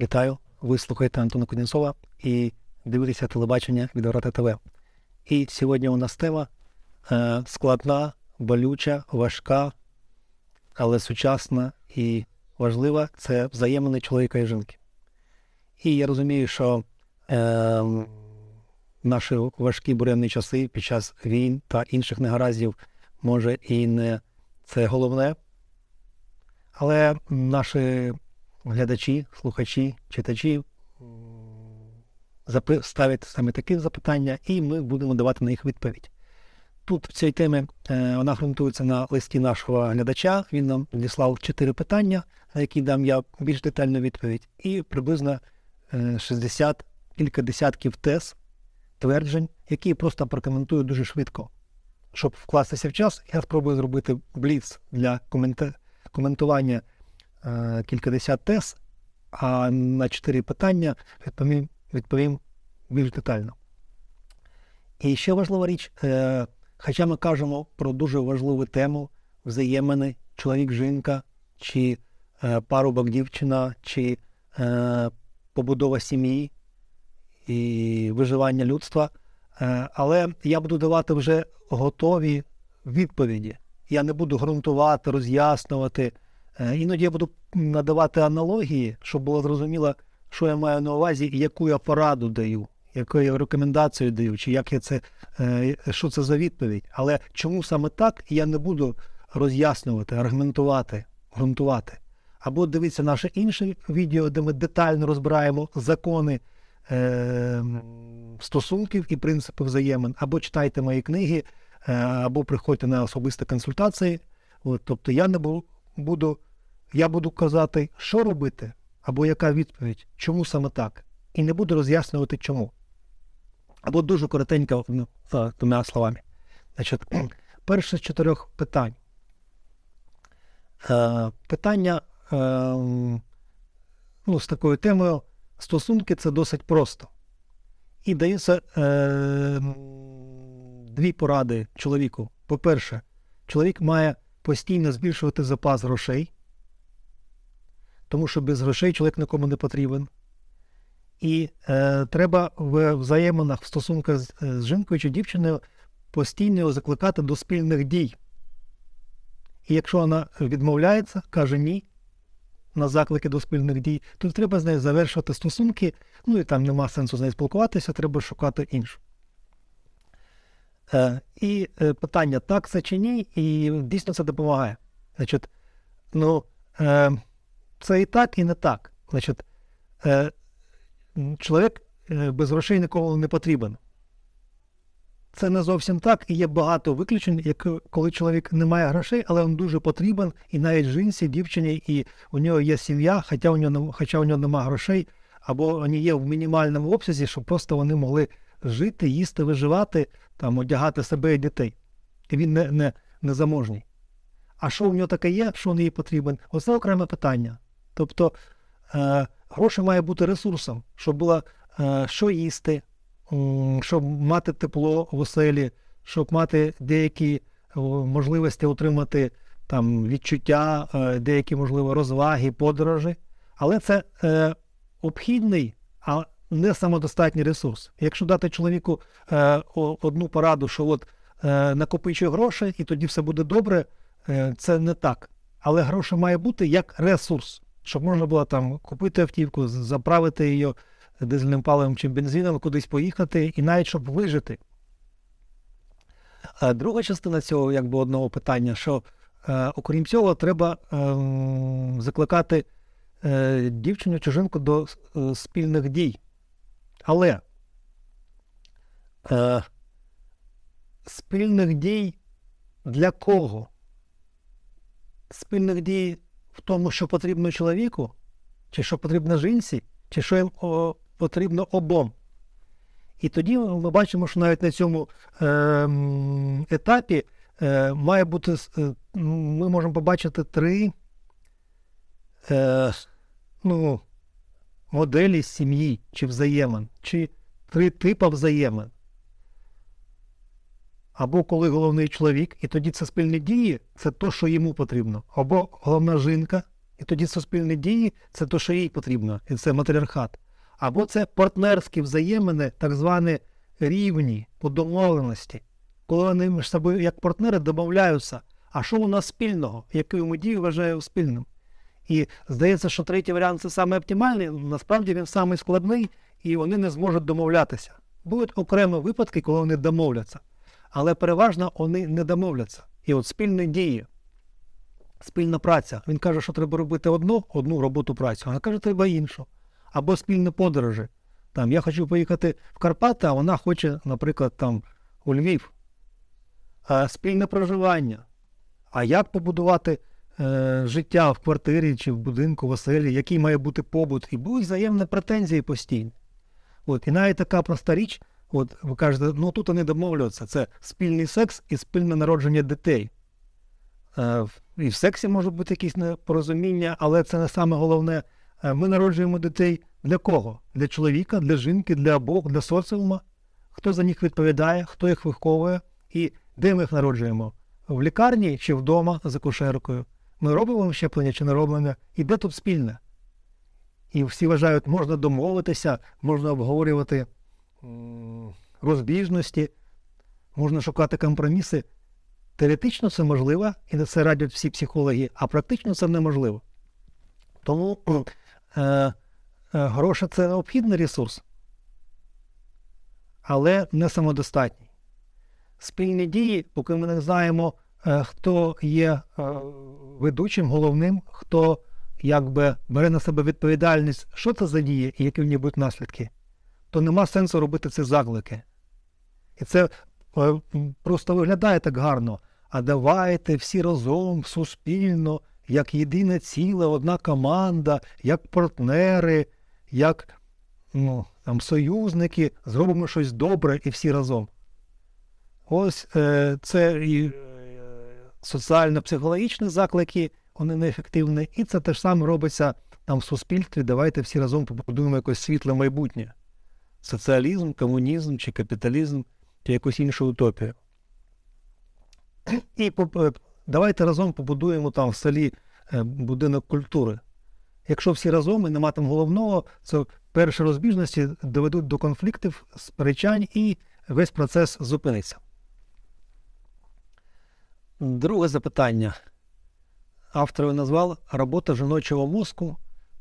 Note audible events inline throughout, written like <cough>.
Вітаю, ви слухаєте Антона Кудінцова і дивитеся телебачення від Ората ТВ. І сьогодні у нас тема е, складна, болюча, важка, але сучасна і важлива це взаємини чоловіка і жінки. І я розумію, що е, наші важкі буремні часи під час війн та інших негараздів може і не це головне. Але наші глядачі, слухачі, читачі ставлять саме такі запитання, і ми будемо давати на їх відповідь. Тут в цій темі е, вона ґрунтується на листі нашого глядача. Він нам надіслав чотири питання, на які дам я більш детальну відповідь, і приблизно 60 е, кілька десятків тез, тверджень, які просто прокоментую дуже швидко. Щоб вкластися в час, я спробую зробити бліц для коментування Е, кількадесят тез, а на чотири питання відповім відповім більш детально. І ще важлива річ, е, хоча ми кажемо про дуже важливу тему взаємини, чоловік-жінка, чи е, парубок дівчина, чи побудова сім'ї і виживання людства. Але я буду давати вже готові відповіді. Я не буду ґрунтувати, роз'яснювати. Е, іноді я буду надавати аналогії, щоб було зрозуміло, що я маю на увазі, і яку я пораду даю, яку я рекомендацію даю, чи як я це, е, що це за відповідь. Але чому саме так, я не буду роз'яснювати, аргументувати, ґрунтувати. Або дивіться наше інше відео, де ми детально розбираємо закони е, стосунків і принципи взаємин, або читайте мої книги, е, або приходьте на особисті консультації. От, Тобто я не буду я буду казати, що робити, або яка відповідь, чому саме так, і не буду роз'яснювати чому. Або дуже коротенько ну, двома словами. Значить, <clears throat> Перше з чотирьох питань. Е, Питання е, ну, з такою темою стосунки це досить просто. І даються е, ем, дві поради чоловіку. По-перше, чоловік має постійно збільшувати запас грошей, тому що без грошей чоловік нікому не потрібен. І е, треба в взаєминах в стосунках з, е, з жінкою чи дівчиною постійно закликати до спільних дій. І якщо вона відмовляється, каже ні на заклики до спільних дій, то треба з нею завершувати стосунки, ну і там нема сенсу з нею спілкуватися, треба шукати іншу. Е, І е, питання, так це чи ні, і дійсно це допомагає. Значить, ну, е, це і так, і не так. Значить, е, чоловік е, без грошей нікому не потрібен. Це не зовсім так, і є багато виключень, як коли чоловік не має грошей, але він дуже потрібен, і навіть жінці, дівчині, і у нього є сім'я, хоча у нього хоча у нього немає грошей, або вони є в мінімальному обсязі, щоб просто вони могли жити, їсти, виживати, там, одягати себе і дітей. І він не, не, не заможний. А що у нього таке є, що він їй потрібен? Оце окреме питання. Тобто е, гроші має бути ресурсом, щоб було е, що їсти, щоб мати тепло в оселі, щоб мати деякі е, можливості отримати там відчуття, деякі, можливо, розваги, подорожі. Але це обхідний, а не самодостатній ресурс. Якщо дати чоловіку одну пораду, що от накопичує гроші, і тоді все буде добре, це не так. Але гроші має бути як ресурс щоб можна було там купити автівку, заправити її дизельним паливом чи бензином, кудись поїхати, і навіть щоб вижити. А е, друга частина цього якби одного питання, що е, окрім цього, треба е, закликати е, дівчину чужинку до е, спільних дій. Але е, спільних дій для кого? Спільних дій в тому, що потрібно чоловіку, чи що потрібно жінці, чи що їм е, потрібно обом. І тоді ми бачимо, що навіть на цьому ем, етапі е, має бути, е, ми можемо побачити три ну, моделі сім'ї чи взаємин, чи три типи взаємин або коли головний чоловік, і тоді це спільні дії це то, що йому потрібно, або головна жінка, і тоді суспільні дії це то, що їй потрібно, і це матріархат. Або це партнерські взаємини, так звані рівні по домовленості, коли вони між собою як партнери домовляються, а що у нас спільного, яку ми дію вважаємо спільним. І здається, що третій варіант це саме оптимальний, насправді він саме складний, і вони не зможуть домовлятися. Будуть окремі випадки, коли вони домовляться але переважно вони не домовляться. І от спільні дії, спільна праця. Він каже, що треба робити одну одну роботу працю, вона каже, треба іншу. Або спільні подорожі. Там Я хочу поїхати в Карпати, а вона хоче, наприклад, там у Львів. А е, спільне проживання. А як побудувати е, життя в квартирі чи в будинку, в оселі, який має бути побут, і будуть взаємні претензії постійні. От, І навіть така проста річ. От ви кажете, ну тут вони домовляються. Це спільний секс і спільне народження дітей. Е, і в сексі можуть бути якісь непорозуміння, але це не саме головне. Е, ми народжуємо дітей для кого? Для чоловіка, для жінки, для обох, для соціума. Хто за них відповідає, хто їх виховує і де ми їх народжуємо? В лікарні чи вдома за кушеркою? Ми робимо щеплення чи не робимо? І де тут спільне? І всі вважають, можна домовитися, можна обговорювати розбіжності, можна шукати компроміси. Теоретично це можливо, і на це радять всі психологи, а практично це неможливо. Тому е, е гроші це необхідний ресурс, але не самодостатній. Спільні дії, поки ми не знаємо, е, хто є е, ведучим, головним, хто якби бере на себе відповідальність, що це за дії і які в ній будуть наслідки то нема сенсу робити ці заклики. І це е, просто виглядає так гарно. А давайте всі разом суспільно, як єдине ціле, одна команда, як партнери, як ну, там, союзники, зробимо щось добре і всі разом. Ось е, це і е, соціально-психологічні заклики, вони неефективні, і це теж саме робиться там в суспільстві. Давайте всі разом побудуємо якось світле майбутнє соціалізм, комунізм чи капіталізм, чи якусь іншу утопію. І е, давайте разом побудуємо там в селі е, будинок культури. Якщо всі разом і нема там головного, то перші розбіжності доведуть до конфліктів, сперечань і весь процес зупиниться. Друге запитання. Автор назвав робота жіночого мозку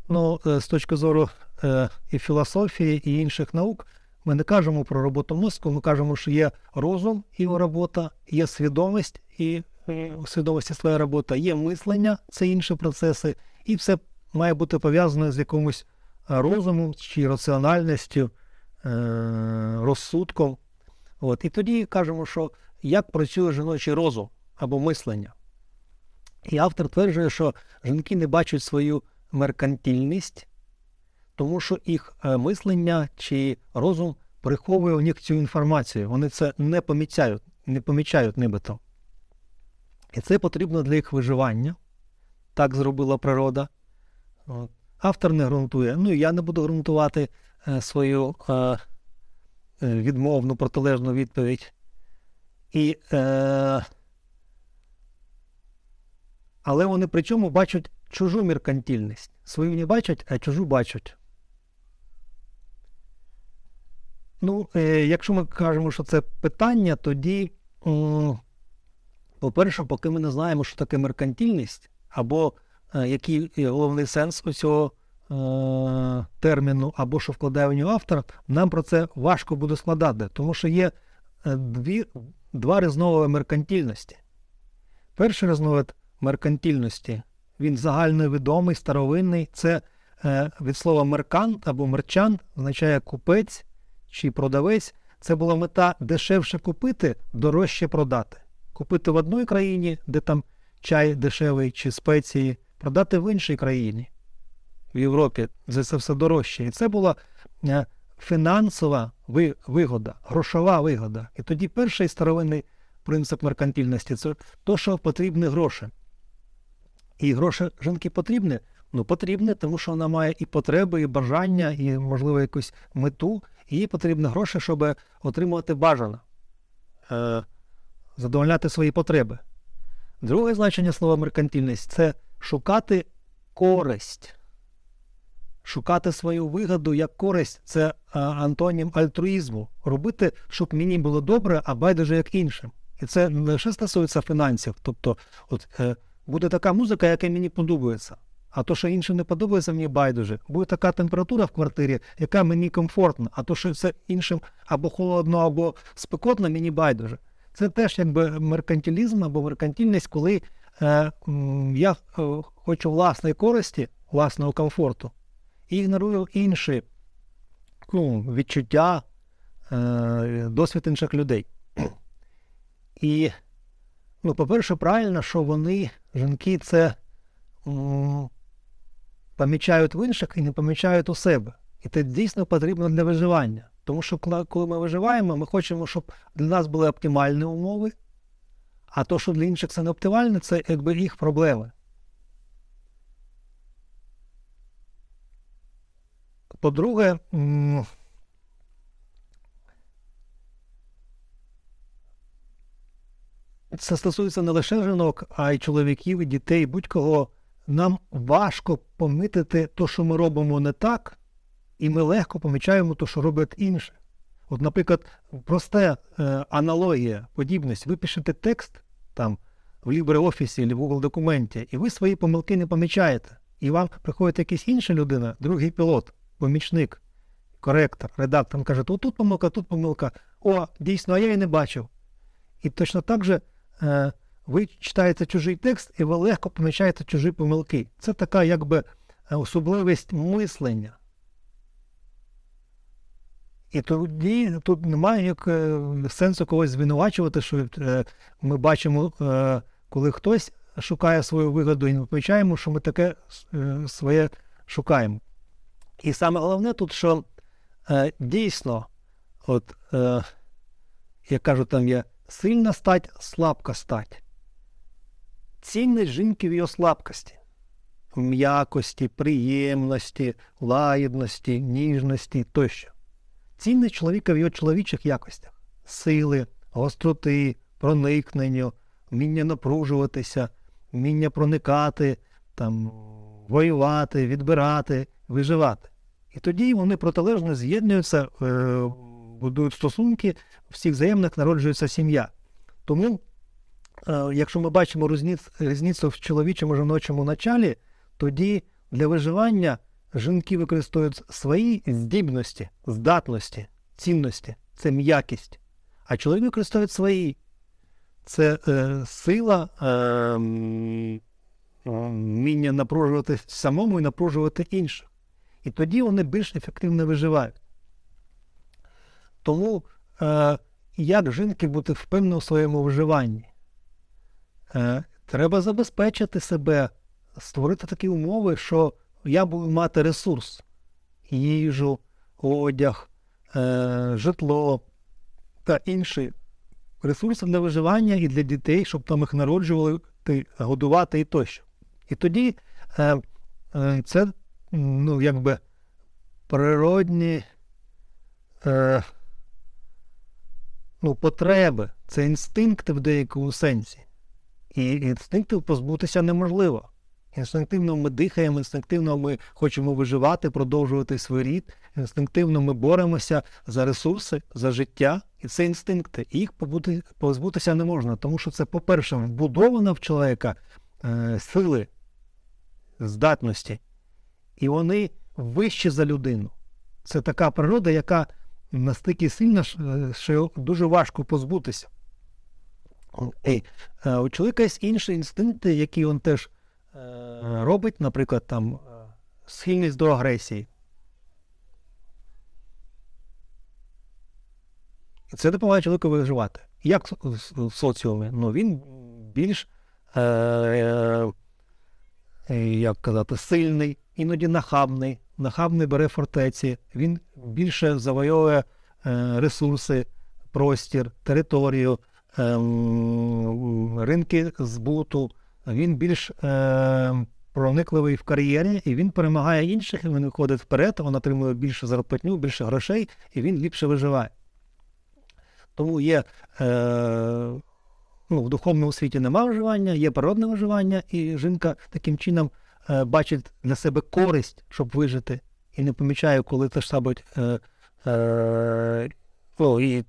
Ну, е, з точки зору е, і філософії, і інших наук, ми не кажемо про роботу мозку, ми кажемо, що є розум і робота, є свідомість і е, у свідомості своя робота, є мислення, це інші процеси, і все має бути пов'язане з якимось розумом чи раціональністю, розсудком. От. І тоді кажемо, що як працює жіночий розум або мислення. І автор тверджує, що жінки не бачать свою меркантильність, тому що їх е, мислення чи розум приховує у них цю інформацію. Вони це не помічають, не помічають нібито. І це потрібно для їх виживання. Так зробила природа. Автор не ґрунтує. Ну і я не буду ґрунтувати е, свою е, відмовну протилежну відповідь. І, е, Але вони при чому бачать чужу меркантильність. Свою не бачать, а чужу бачать. Ну, е, Якщо ми кажемо, що це питання, тоді, по-перше, поки ми не знаємо, що таке меркантильність, або е, який е, головний сенс у цього терміну, або що вкладає в нього автор, нам про це важко буде складати, тому що є дві, два різновиди меркантильності. Перший різновид меркантильності він загальновідомий, старовинний. Це е, від слова меркант або мерчант означає купець чи продавець. Це була мета дешевше купити, дорожче продати. Купити в одній країні, де там чай дешевий чи спеції, продати в іншій країні. В Європі за це все дорожче. І це була е, фінансова вигода, грошова вигода. І тоді перший старовинний принцип меркантильності це то, що потрібні гроші. І гроші жінки потрібні? Ну, потрібні, тому що вона має і потреби, і бажання, і, можливо, якусь мету. їй потрібні гроші, щоб отримувати бажане, е, задовольняти свої потреби. Друге значення слова меркантильність це шукати користь. Шукати свою вигоду як користь це е, антонім альтруїзму. Робити, щоб мені було добре, а байдуже як іншим. І це не лише стосується фінансів. Тобто, от, е, буде така музика, яка мені подобається. А то, що інше не подобається, мені байдуже. Буде така температура в квартирі, яка мені комфортна, а то, що все іншим або холодно, або спекотно, мені байдуже. Це теж якби меркантілізм або меркантильність, коли е, я е, хочу власної користі, власного комфорту, і ігнорую інші ну, відчуття, е, досвід інших людей. І Ну, по-перше, правильно, що вони, жінки, це помічають в інших і не помічають у себе. І це дійсно потрібно для виживання. Тому що, коли ми виживаємо, ми хочемо, щоб для нас були оптимальні умови, а то, що для інших це не оптимальне, це якби їх проблеми. По-друге, це стосується не лише жінок, а й чоловіків, і дітей, будь-кого. Нам важко помітити те, що ми робимо не так, і ми легко помічаємо те, що роблять інші. От, наприклад, просте е, аналогія, подібність. Ви пишете текст там в LibreOffice або в Google документі, і ви свої помилки не помічаєте. І вам приходить якась інша людина, другий пілот, помічник, коректор, редактор, він каже, тут помилка, тут помилка. О, дійсно, а я її не бачив. І точно так же. Е, ви читаєте чужий текст, і ви легко помічаєте чужі помилки. Це така якби е, особливість мислення. І тоді тут немає як е, сенсу когось звинувачувати, що ми бачимо, коли хтось шукає свою вигоду, і ми помічаємо, що ми таке своє шукаємо. І саме головне тут, що дійсно, от, як кажуть, там є. Сильна стать, слабка стать. Цінність жінки в його слабкості, в м'якості, приємності, лагідності, ніжності тощо. Цінність чоловіка в його чоловічих якостях сили, гостроти, проникненню, вміння напружуватися, вміння проникати, там, воювати, відбирати, виживати. І тоді вони протилежно з'єднуються. Е будують стосунки, в всіх взаємних народжується сім'я. Тому, е, якщо ми бачимо різницю в чоловічому жіночому началі, тоді для виживання жінки використовують свої здібності, здатності, цінності це м'якість. А чоловік використовує свої. Це е, сила е, е, вміння е, е, напружувати самому і напружувати інших. І тоді вони більш ефективно виживають. Тому е, як жінки бути впевнені у своєму вживанні? Е, Треба забезпечити себе, створити такі умови, що я буду мати ресурс: їжу, одяг, е, житло та інші ресурси для виживання і для дітей, щоб там їх народжували, годувати і тощо. І тоді е, е, це ну, якби природні. Е, ну, потреби, це інстинкти в деякому сенсі. І інстинктів позбутися неможливо. Інстинктивно ми дихаємо, інстинктивно ми хочемо виживати, продовжувати свій рід, інстинктивно ми боремося за ресурси, за життя. І це інстинкти. І їх побути, позбутися не можна, тому що це, по-перше, вбудована в чоловіка е, сили, здатності. І вони вищі за людину. Це така природа, яка настільки сильна, е, що дуже важко позбутися. Е, у чоловіка є інші інстинкти, які він теж е, робить, наприклад, там схильність до агресії. Це допомагає чоловіку виживати. Як в соціумі? Ну він більш, е, е, як казати, сильний, іноді нахабний, нахаб не бере фортеці, він більше завойовує е, ресурси, простір, територію, е, ринки збуту. Він більш е, проникливий в кар'єрі, і він перемагає інших, він виходить вперед, він отримує більше зарплатню, більше грошей, і він ліпше виживає. Тому є ну, в духовному світі нема виживання, є природне виживання, і жінка таким чином Е, бачить для себе користь, щоб вижити, і не помічає, коли те ж саме е, е,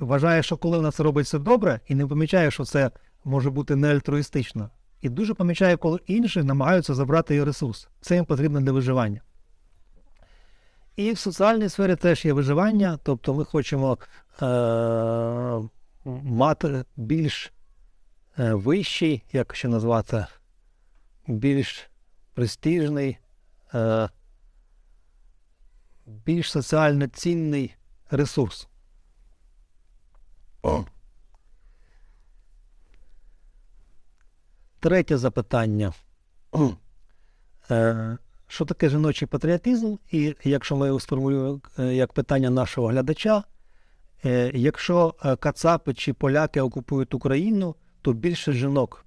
вважає, що коли вона це робить все добре, і не помічає, що це може бути неальтруїстично. І дуже помічає, коли інші намагаються забрати її ресурс. Це їм потрібно для виживання. І в соціальній сфері теж є виживання, тобто ми хочемо е- мати більш е- вищий, як ще назвати, більш престижний, е, більш соціально цінний ресурс. О. Третє запитання. Е, що таке жіночий патріотизм? І якщо ми його сформулюємо е, як питання нашого глядача, якщо кацапи чи поляки окупують Україну, то більше жінок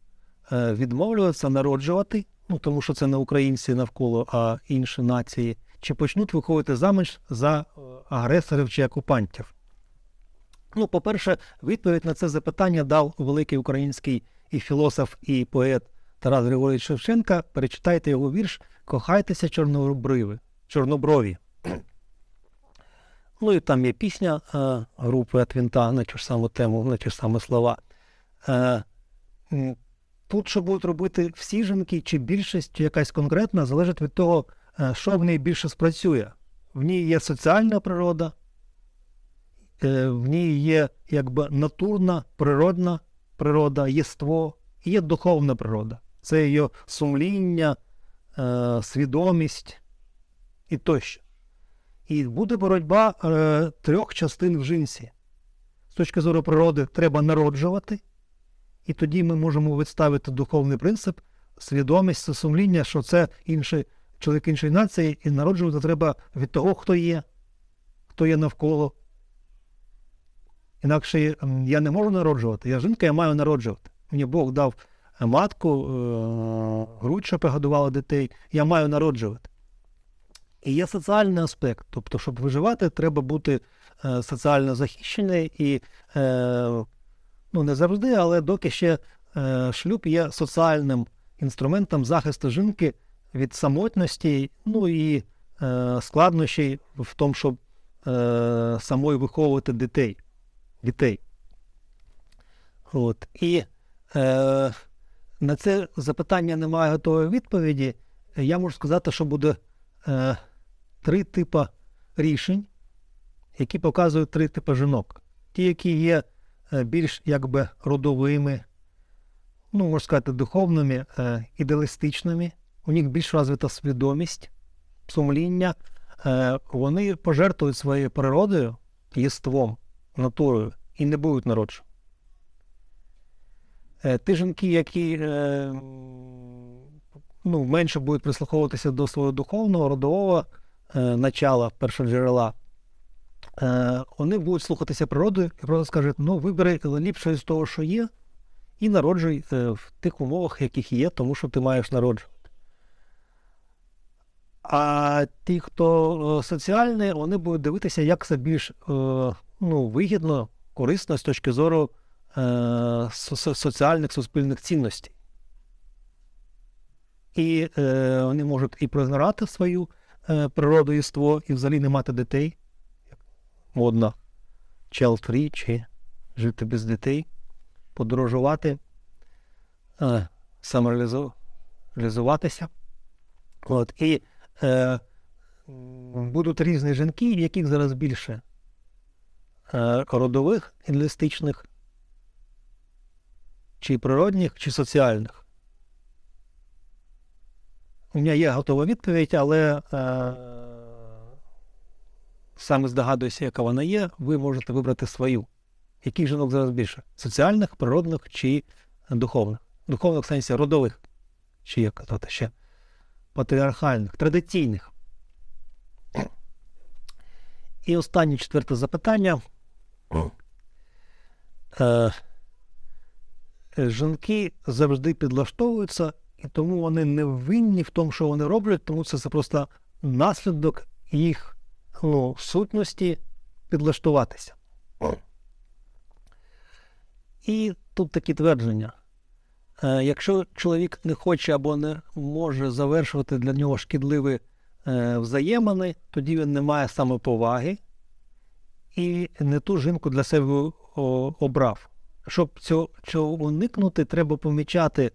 Е, відмовлюватися народжувати, ну тому що це не українці навколо, а інші нації, чи почнуть виходити заміж за е, агресорів чи окупантів? Ну, по-перше, відповідь на це запитання дав великий український і філософ, і поет Тарас Григорій Шевченка. Перечитайте його вірш Кохайтеся, чорнобриви, чорноброві. Ну і там є пісня е, групи Атвінта на ту ж саму тему, на ті ж самі слова. Е, тут що будуть робити всі жінки, чи більшість, чи якась конкретна, залежить від того, е, що в неї більше спрацює. В ній є соціальна природа, е, в ній є якби натурна, природна природа, єство, є духовна природа. Це її сумління, е, свідомість і тощо. І буде боротьба трьох частин в жінці. З точки зору природи, треба народжувати. І тоді ми можемо відставити духовний принцип, свідомість, сумління, що це інший чоловік іншої нації, і народжувати треба від того, хто є, хто є навколо. Інакше я не можу народжувати. Я жінка, я маю народжувати. Мені Бог дав е, матку, е, грудь, що пригодувала дітей, я маю народжувати. І є соціальний аспект. Тобто, щоб виживати, треба бути е, соціально захищений і ну не завжди, але доки ще е, шлюб є соціальним інструментом захисту жінки від самотності, ну і е, складнощей в тому, щоб е, самою виховувати дітей. дітей. От. І е, на це запитання немає готової відповіді. Я можу сказати, що буде е, три типи рішень, які показують три типи жінок. Ті, які є Е, більш якби родовими, ну, можна сказати, духовними, е, ідеалістичними. У них більш розвита свідомість, сумління. Е, вони пожертвують своєю природою, єством, натурою і не будуть народжувати. Ті жінки, які ну, менше будуть прислуховуватися до свого духовного, родового начала першого джерела, Е, вони будуть слухатися природою, і природа скаже, ну вибери ліпше з того, що є, і народжуй е, в тих умовах, яких є, тому що ти маєш народжувати. А ті, хто е, соціальні, вони будуть дивитися, як це більш ну, вигідно, корисно з точки зору соціальних суспільних цінностей. І е, вони можуть і прознирати свою е, природу іство, і взагалі не мати дітей модно чел free чи жити без дітей, подорожувати, е, самореалізуватися. От, І е, будуть різні жінки, яких зараз більше е, родових, інвестичних, чи природних, чи соціальних. У мене є готова відповідь, але е, саме здогадуюся, яка вона є, ви можете вибрати свою. Яких жінок зараз більше? Соціальних, природних чи духовних? Духовних в сенсі родових, чи як казати ще патріархальних, традиційних. І останнє четверте запитання. Е, Жінки завжди підлаштовуються, і тому вони не винні в тому, що вони роблять, тому це, це просто наслідок їх ну, сутності підлаштуватися. І тут такі твердження. Е, якщо чоловік не хоче або не може завершувати для нього шкідливі е, взаємини, тоді він не має самоповаги і не ту жінку для себе обрав. Щоб цього, цього уникнути, треба помічати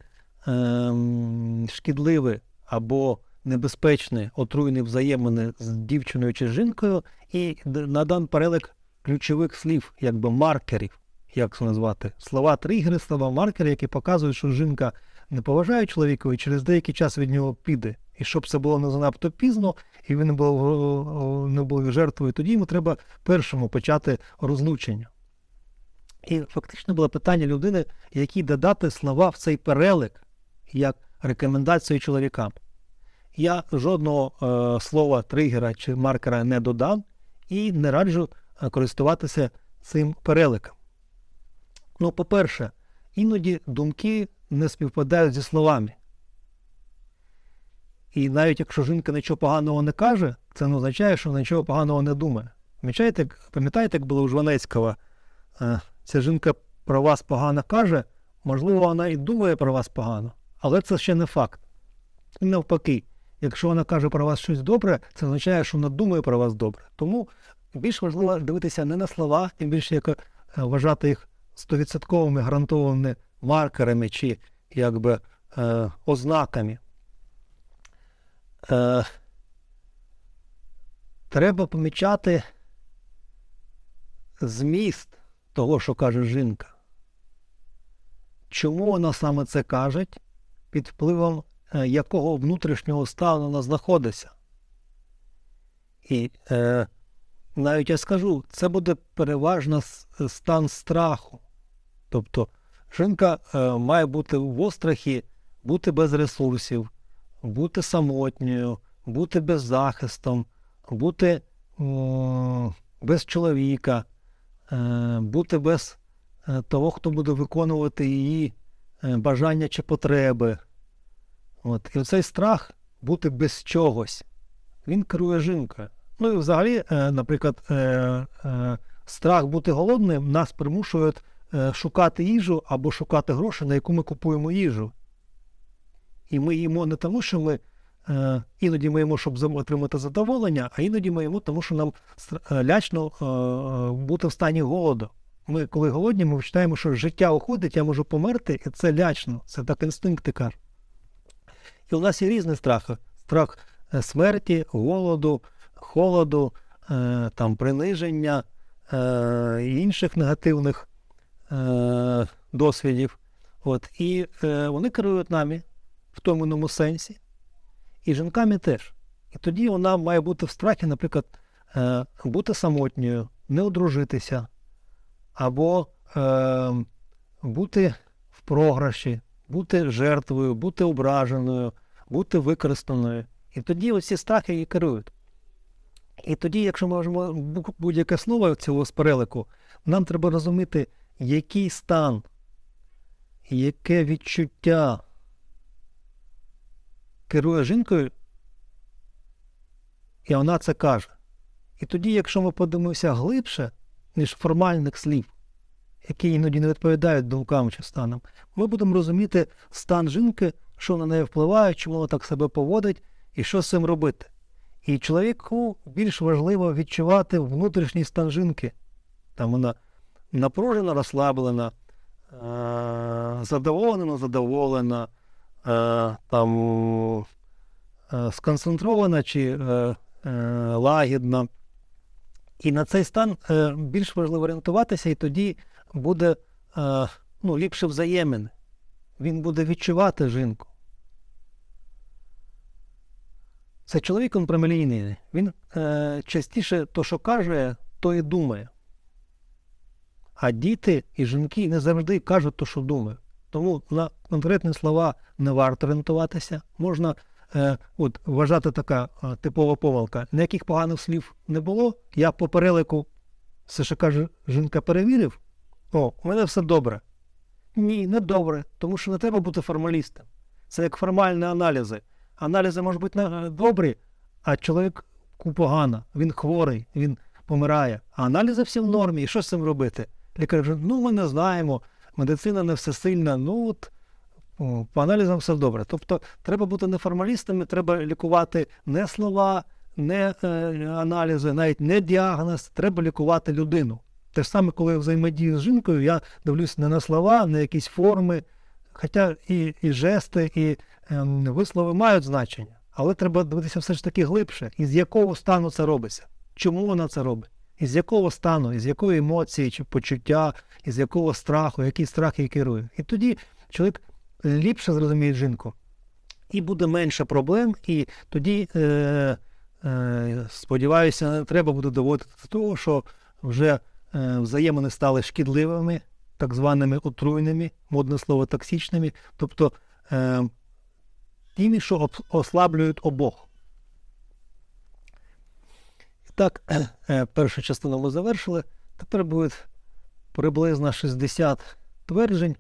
ем, шкідливі або небезпечні отруйні взаємини з дівчиною чи жінкою, і надан перелик ключових слів, якби маркерів, як це назвати, слова тригери, слова маркери, які показують, що жінка не поважає чоловіка і через деякий час від нього піде. І щоб це було не занадто пізно, і він не був, не був жертвою, тоді йому треба першому почати розлучення. І фактично було питання людини, які додати слова в цей перелик як рекомендацію чоловікам. Я жодного е, слова тригера чи маркера не додав і не раджу е, користуватися цим переликом. Ну, по-перше, іноді думки не співпадають зі словами. І навіть якщо жінка нічого поганого не каже, це не означає, що вона нічого поганого не думає. Пам'ятаєте, пам'ятаєте, як було у Жванецького? Е, ця жінка про вас погано каже, можливо, вона і думає про вас погано, але це ще не факт. І навпаки. Якщо вона каже про вас щось добре, це означає, що вона думає про вас добре. Тому більш важливо дивитися не на слова, тим більше як е, вважати їх стовідсотковими гарантованими маркерами чи якби е, ознаками. Е, Треба помічати зміст того, що каже жінка. Чому вона саме це каже під впливом Е, якого внутрішнього стану вона знаходиться. І е, навіть я скажу, це буде переважно стан страху. Тобто жінка е, має бути в острахі, бути без ресурсів, бути самотньою, бути беззахистом, бути о, без чоловіка, е, бути без е, того, хто буде виконувати її е, бажання чи потреби. От. І цей страх бути без чогось, він керує жінкою. Ну і взагалі, е, наприклад, е, е, страх бути голодним нас примушують шукати їжу або шукати гроші, на яку ми купуємо їжу. І ми їмо не тому, що ми. Іноді ми їмо, щоб отримати задоволення, а іноді ми їмо, тому що нам лячно бути в стані голоду. Ми, коли голодні, ми вважаємо, що життя уходить, я можу померти, і це лячно. Це так інстинкт кажуть. І у нас є різні страхи: страх е, смерті, голоду, холоду, е, там, приниження е, інших негативних е, досвідів. От. І вони керують нами в тому іному сенсі, і жінками теж. І тоді вона має бути в страхі, наприклад, бути самотньою, не одружитися, або бути в програші, бути жертвою, бути ображеною, бути використаною. І тоді оці страхи її керують. І тоді, якщо ми можемо будь-яке слово цього з перелику, нам треба розуміти, який стан, яке відчуття керує жінкою, і вона це каже. І тоді, якщо ми подивимося глибше, ніж формальних слів, які іноді не відповідають думкам чи станам, ми будемо розуміти стан жінки що на неї впливає, чому вона так себе поводить і що з цим робити. І чоловіку більш важливо відчувати внутрішній стан жінки. Там вона напружена, розслаблена, е, задоволена, задоволена, е, там е, сконцентрована чи лагідна. І на цей стан більш важливо орієнтуватися, і тоді буде ну, ліпше взаємин. Він буде відчувати жінку. Це чоловік компромелійний. Він е, частіше то, що каже, то і думає. А діти і жінки не завжди кажуть то, що думають. Тому на конкретні слова не варто орієнтуватися. Можна е, от, вважати така е, типова повалка, Ніяких поганих слів не було. Я по перелику все, що каже, жінка перевірив. О, у мене все добре. Ні, не добре, тому що не треба бути формалістом. Це як формальні аналізи аналізи можуть бути е, добрі, а чоловік погано, він хворий, він помирає. А аналізи всі в ну. нормі. І що з цим робити? Лікар каже, ну ми не знаємо, медицина не всесильна, ну от по аналізам все добре. Тобто треба бути неформалістами, треба лікувати не слова, не е, аналізи, навіть не діагноз, треба лікувати людину. Те ж саме, коли я взаємодію з жінкою, я дивлюся не на слова, не на якісь форми. Хоча і і жести, і е, вислови мають значення, але треба дивитися все ж таки глибше, із якого стану це робиться, чому вона це робить, із якого стану, із якої емоції чи почуття, із якого страху, який страх її керує. І тоді чоловік е, ліпше зрозуміє жінку, і буде менше проблем, і тоді, е, е, сподіваюся, треба буде доводити до того, що вже е, взаємини стали шкідливими так званими отруйними, модне слово токсичними, тобто е, тими, що ослаблюють обох. І так, е, е, першу частину ми завершили. Тепер буде приблизно 60 тверджень,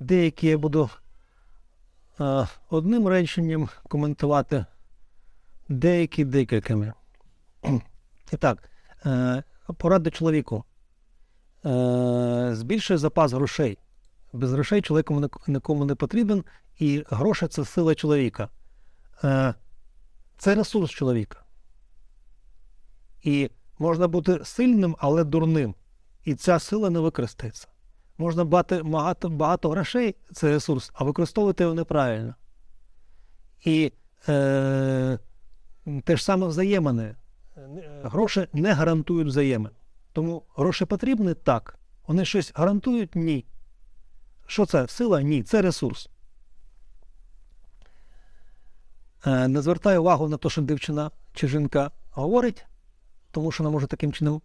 деякі я буду е, одним реченням коментувати, деякі декількими. І так, е, поради чоловіку. Е, збільшує запас грошей. Без грошей чоловіку нікому не потрібен, і гроші це сила чоловіка. Е, це ресурс чоловіка. І можна бути сильним, але дурним. І ця сила не використається. Можна бати багато багато грошей, це ресурс, а використовувати його неправильно. І е, те ж саме взаємини. Е, гроші не гарантують взаємин. Тому гроші потрібні так. Вони щось гарантують? Ні. Що це? Сила? Ні. Це ресурс. Е, не звертає увагу на те, що дівчина чи жінка говорить, тому що вона може таким чином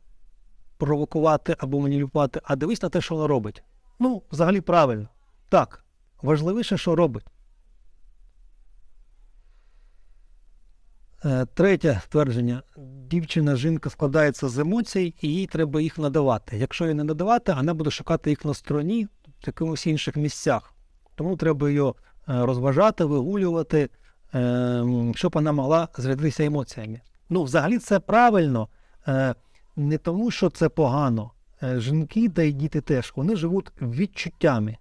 провокувати або маніпулювати, а дивись на те, що вона робить. Ну, взагалі правильно. Так. Важливіше, що робить. Е, третє твердження: дівчина, жінка складається з емоцій, і їй треба їх надавати. Якщо її не надавати, вона буде шукати їх на стороні в якихось інших місцях. Тому треба її е, розважати, вигулювати, е, щоб вона могла зрядитися емоціями. Ну, взагалі, це правильно, не тому, що це погано. Жінки та й діти теж вони живуть відчуттями,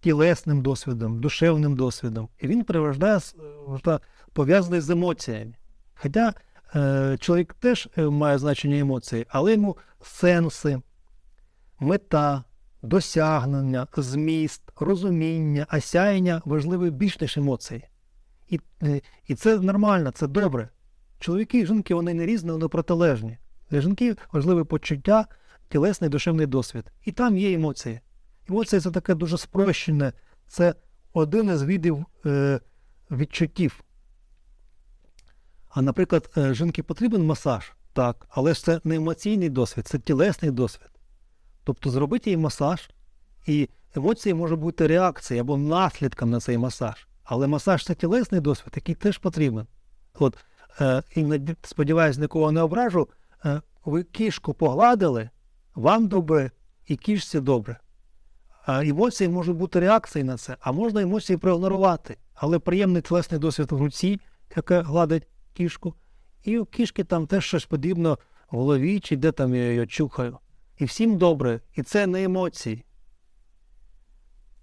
тілесним досвідом, душевним досвідом. І він переважає перерождає пов'язаний з емоціями. Хоча е, чоловік теж е, має значення емоції, але йому сенси, мета, досягнення, зміст, розуміння, осяяння важливі більш ніж емоції. І е, і це нормально, це добре. Чоловіки і жінки вони не різні, вони протилежні. Для жінки важливе почуття, тілесний душевний досвід. І там є емоції. Емоції це таке дуже спрощене, це один із видів е, відчуттів. А, наприклад, е, жінки потрібен масаж, так, але ж це не емоційний досвід, це тілесний досвід. Тобто зробити їй масаж, і емоції може бути реакцією або наслідком на цей масаж. Але масаж це тілесний досвід, який теж потрібен. От, е, іноді, сподіваюся, нікого не ображу, е, ви кішку погладили, вам добре і кішці добре. А емоції можуть бути реакції на це, а можна емоції проігнорувати. Але приємний тілесний досвід в руці, яке гладить кішку, і у кішки там теж щось подібно в голові, чи де там я його чухаю. І всім добре, і це не емоції.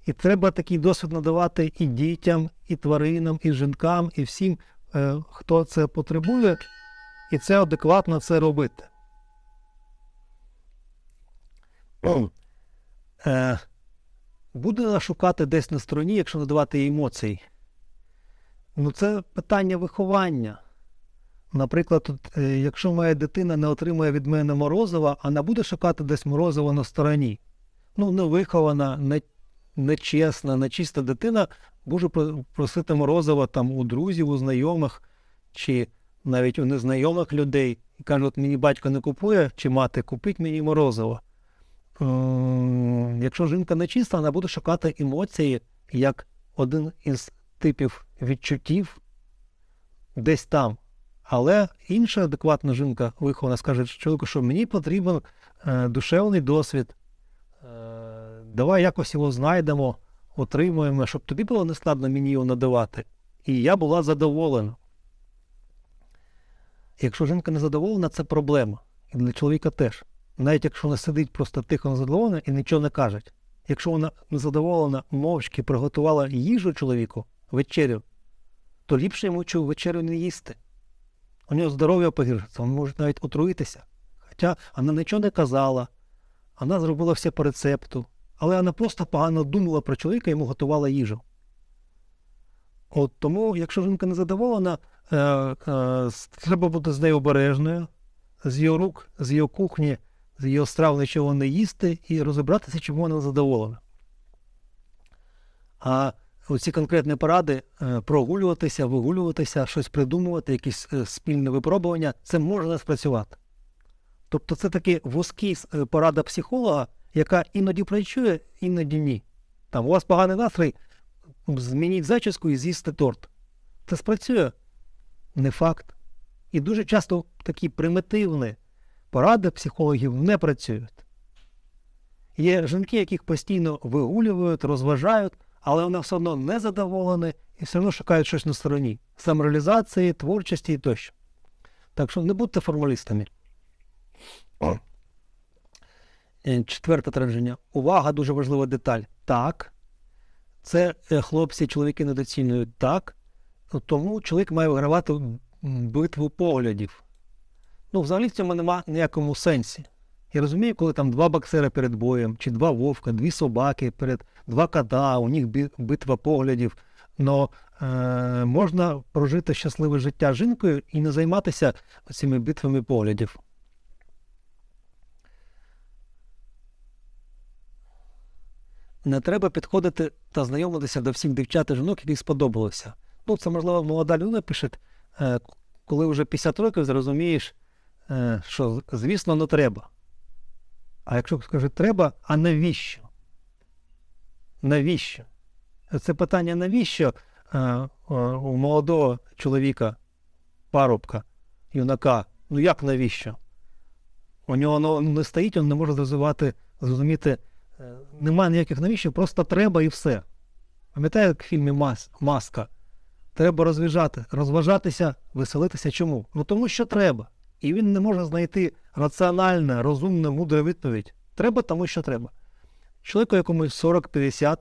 І треба такий досвід надавати і дітям, і тваринам, і жінкам, і всім, е, хто це потребує, і це адекватно це робити. Е, буде вона шукати десь на стороні, якщо надавати їй емоції. Ну, це питання виховання. Наприклад, е, якщо моя дитина не отримує від мене морозова, вона буде шукати десь морозиво на стороні. Ну, невихована, не, нечесна, нечиста дитина буду просити морозова там у друзів, у знайомих чи навіть у незнайомих людей і кажуть, от мені батько не купує чи мати, купить мені морозиво. Е, якщо жінка нечиста, вона буде шукати емоції як один із типів відчуттів десь там. Але інша адекватна жінка вихована скаже чоловіку, що мені потрібен е, душевний досвід, е, давай якось його знайдемо, отримуємо, щоб тобі було нескладно мені його надавати. І я була задоволена. Якщо жінка не задоволена, це проблема. І для чоловіка теж. Навіть якщо вона сидить просто тихо незадоволена і нічого не каже. Якщо вона незадоволена, мовчки приготувала їжу чоловіку вечерю, то ліпше йому цю вечерю не їсти. У нього здоров'я погіршиться, він може навіть отруїтися. Хоча вона нічого не казала, вона зробила все по рецепту, але вона просто погано думала про чоловіка і йому готувала їжу. От Тому, якщо жінка не задоволена, е, е, треба бути з нею обережною, з її рук, з її кухні, з її страв нічого не їсти і розібратися, чому вона задоволена. А оці конкретні поради е, прогулюватися, вигулюватися, щось придумувати, якісь е, спільне випробування, це може не спрацювати. Тобто це таки вузькі е, порада психолога, яка іноді працює, іноді ні. Там у вас поганий настрій, змініть зачіску і з'їсти торт. Це спрацює не факт. І дуже часто такі примітивні поради психологів не працюють. Є жінки, яких постійно вигулюють, розважають, але вони все одно не задоволені і все одно шукають щось на стороні самореалізації, творчості і тощо. Так що не будьте формалістами. Е, четверте твердження. Увага, дуже важлива деталь. Так. Це е, хлопці, чоловіки недоцінюють так. Тому чоловік має вигравати битву поглядів. Ну, взагалі в цьому нема ніякому сенсі. Я розумію, коли там два боксера перед боєм, чи два вовка, дві собаки, перед два кота, у них битва поглядів. Но е, можна прожити щасливе життя жінкою і не займатися цими битвами поглядів. Не треба підходити та знайомитися до всіх дівчат і жінок, яких сподобалося. Ну, це, можливо, молода людина пише, е, коли вже 50 років зрозумієш, е, що, звісно, не треба. А якщо скаже треба, а навіщо? Навіщо? Це питання навіщо е, е, у молодого чоловіка, парубка, юнака? Ну як навіщо? У нього ну, не стоїть, він не може зрозувати, зрозуміти, е, немає ніяких навіщо, просто треба і все. Пам'ятаєте, як в фільмі Маска? Треба розважати, розважатися, веселитися. Чому? Ну тому що треба і він не може знайти раціональне, розумне, мудре відповідь. Треба тому, що треба. Чоловіку, якомусь 40-50,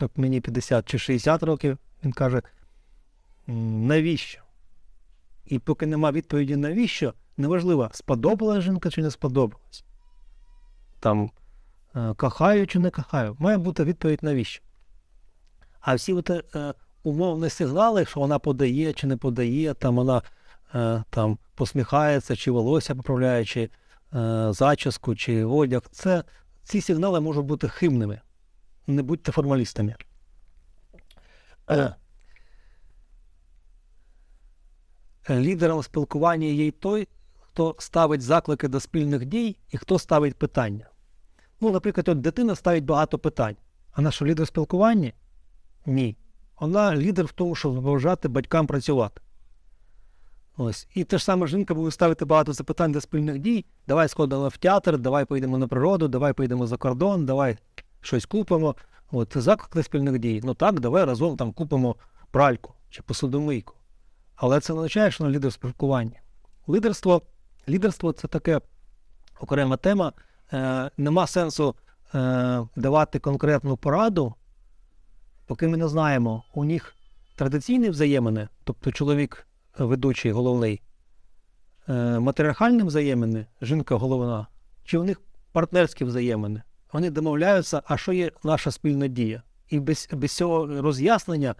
як мені 50 чи 60 років, він каже, навіщо? І поки нема відповіді, навіщо, неважливо, сподобалася жінка чи не сподобалась. Там е, кохаю чи не кохаю, має бути відповідь навіщо. А всі оте, е, умовні сигнали, що вона подає чи не подає, там вона Е, там посміхається, чи волосся поправляє, чи е, зачіску, чи одяг. Це, Ці сигнали можуть бути химними. Не будьте формалістами. Е, лідером спілкування є й той, хто ставить заклики до спільних дій і хто ставить питання. Ну, наприклад, от дитина ставить багато питань. А наш лідер спілкування? Ні. Вона лідер в тому, щоб заважати батькам працювати. Ось. І те ж саме жінка буде ставити багато запитань до спільних дій. Давай сходимо в театр, давай поїдемо на природу, давай поїдемо за кордон, давай щось купимо. От заклик до спільних дій. Ну так, давай разом там купимо пральку чи посудомийку. Але це не означає, що на лідер спілкування. Лідерство лідерство це таке окрема тема. Е, Нема сенсу е, давати конкретну пораду, поки ми не знаємо, у них традиційні взаємини, тобто чоловік ведучий головний, е, матріархальні взаємини, жінка головна, чи у них партнерські взаємини. Вони домовляються, а що є наша спільна дія. І без без цього роз'яснення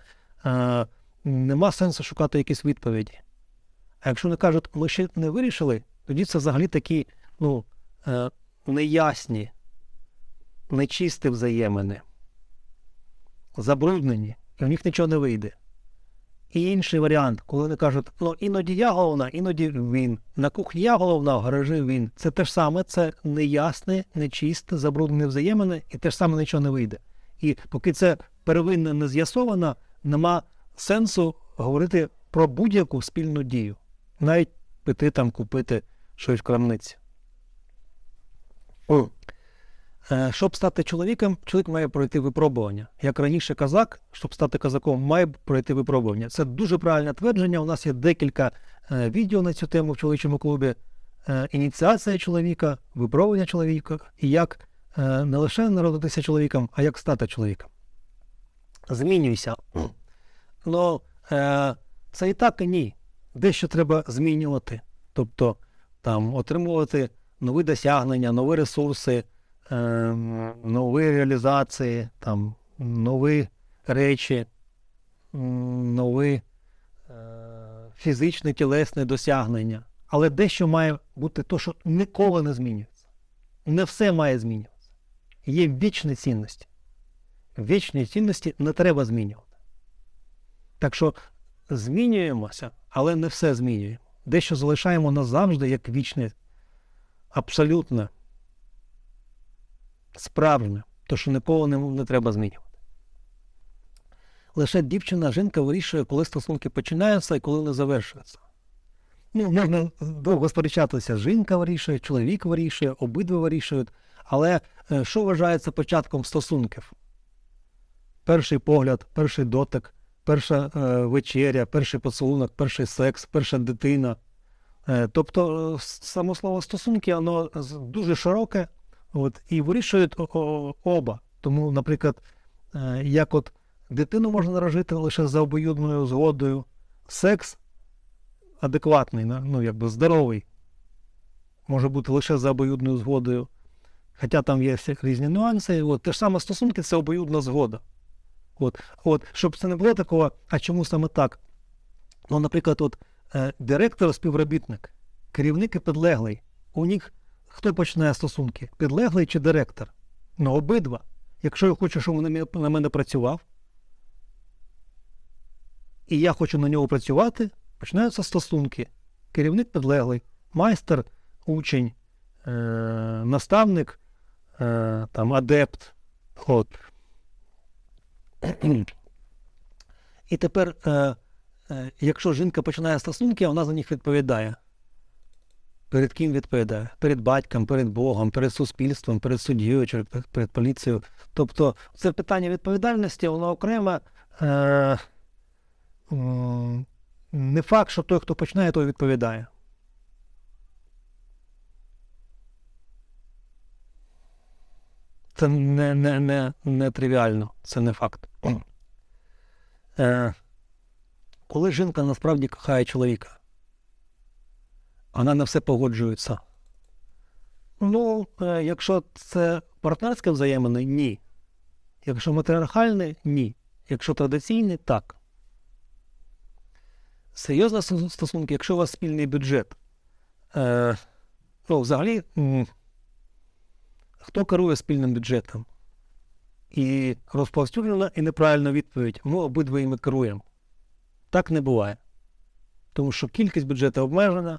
е, нема сенсу шукати якісь відповіді. А якщо вони кажуть, ми ще не вирішили, тоді це взагалі такі ну, е, неясні, нечисті взаємини, забруднені, і в них нічого не вийде. І інший варіант, коли вони кажуть, ну іноді я головна, іноді він. На кухні я головна, в гаражі він. Це те ж саме, це неясне, нечисте, забруднене взаємини, і те ж саме нічого не вийде. І поки це первинне не з'ясовано, нема сенсу говорити про будь-яку спільну дію, навіть піти там купити щось в крамниці. Е, щоб стати чоловіком, чоловік має пройти випробування. Як раніше казак, щоб стати казаком, має пройти випробування. Це дуже правильне твердження. У нас є декілька е, відео на цю тему в чоловічому клубі. Е, ініціація чоловіка, випробування чоловіка, і як не лише народитися чоловіком, а як стати чоловіком. Змінюйся. Ну, це і так, і ні. Дещо треба змінювати. Тобто там отримувати нові досягнення, нові ресурси. Ем, нові реалізації, там, нові речі, нові е, фізичне, тілесне досягнення. Але дещо має бути те, що ніколи не змінюється. Не все має змінюватися. Є вічні цінності. Вічні цінності не треба змінювати. Так що змінюємося, але не все змінюємо. Дещо залишаємо назавжди як вічне, абсолютно справжнє, то що нікого не, не треба змінювати. Лише дівчина, жінка вирішує, коли стосунки починаються і коли не завершуються. Ну, Можна довго сперечатися, жінка вирішує, чоловік вирішує, обидва вирішують. Але е, що вважається початком стосунків? Перший погляд, перший дотик, перша е, вечеря, перший поцілунок, перший секс, перша дитина. Е, тобто, е, само слово стосунки, воно дуже широке, От, І вирішують оба. Тому, наприклад, е, як от дитину можна народжити лише за обоюдною згодою, секс адекватний, ну якби здоровий, може бути лише за обоюдною згодою. Хоча там є всі різні нюанси. От, Те ж саме стосунки це обоюдна згода. От, от, Щоб це не було такого, а чому саме так? Ну, Наприклад, от, е, директор, співробітник, керівник і підлеглий, у них Хто починає стосунки, підлеглий чи директор? Ну, обидва. Якщо я хочу, щоб він на мене працював, і я хочу на нього працювати, починаються стосунки. Керівник підлеглий, майстер, учень, е- наставник, е- там, адепт. От. І тепер, е- е- якщо жінка починає стосунки, вона за них відповідає. Перед ким відповідає? Перед батьком, перед Богом, перед суспільством, перед суддєю, чи перед поліцією. Тобто це питання відповідальності, воно окремо. Е, не факт, що той, хто починає, той відповідає. Це не не, не, не тривіально, це не факт. Е, Коли жінка насправді кохає чоловіка, вона на все погоджується. Ну, е, якщо це партнерське взаємини, ні. Якщо матріархальне ні. Якщо традиційне так. Серйозна стосунки, якщо у вас спільний бюджет, Е, ну, взагалі, хто керує спільним бюджетом? І розповсюджена і неправильна відповідь, ми обидва іми керуємо. Так не буває. Тому що кількість бюджету обмежена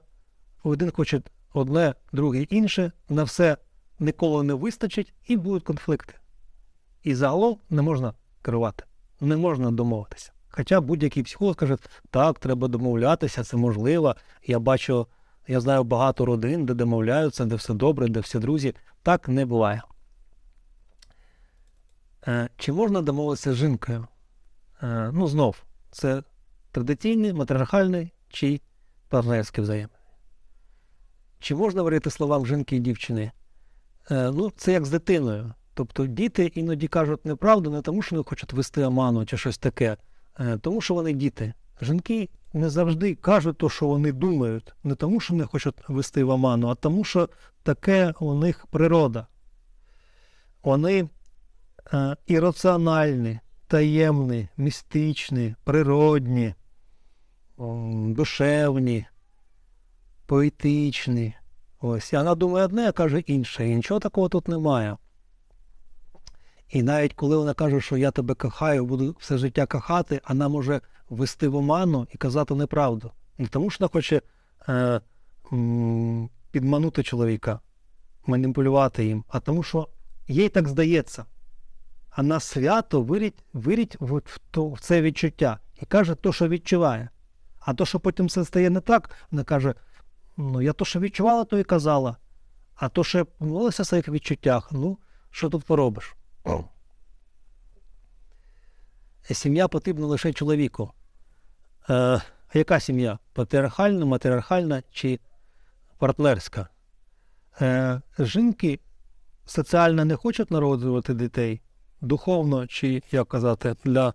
один хоче одне, друге інше, на все ніколи не вистачить, і будуть конфлікти. І загалом не можна керувати, не можна домовитися. Хоча будь-який психолог каже, так, треба домовлятися, це можливо. Я бачу, я знаю багато родин, де домовляються, де все добре, де всі друзі. Так не буває. Е, чи можна домовитися з жінкою? Е, ну, знов, це традиційний, матріархальний чи партнерський взаєм. Чи можна варити словам жінки і дівчини? Е, ну, це як з дитиною. Тобто діти іноді кажуть неправду не тому, що вони хочуть вести оману чи щось таке, е, тому що вони діти. Жінки не завжди кажуть те, що вони думають, не тому, що не хочуть вести в оману, а тому, що таке у них природа. Вони е, ірраціональні, таємні, містичні, природні, душевні поетичні. Ось, і вона думає одне, а каже інше. І нічого такого тут немає. І навіть коли вона каже, що я тебе кохаю, буду все життя кохати, вона може вести в оману і казати неправду. Не тому, що вона хоче е, підманути чоловіка, маніпулювати їм, а тому, що їй так здається. Вона свято виріть, виріть в, то, в це відчуття і каже те, що відчуває. А то, що потім все стає не так, вона каже, Ну, я то, що відчувала, то і казала. А то, що я в своїх відчуттях, ну, що тут поробиш? Сім'я потрібна лише чоловіку. Е, Яка сім'я? Патріархальна, матріархальна чи партнерська? Е, Жінки соціально не хочуть народжувати дітей духовно, чи, як казати, для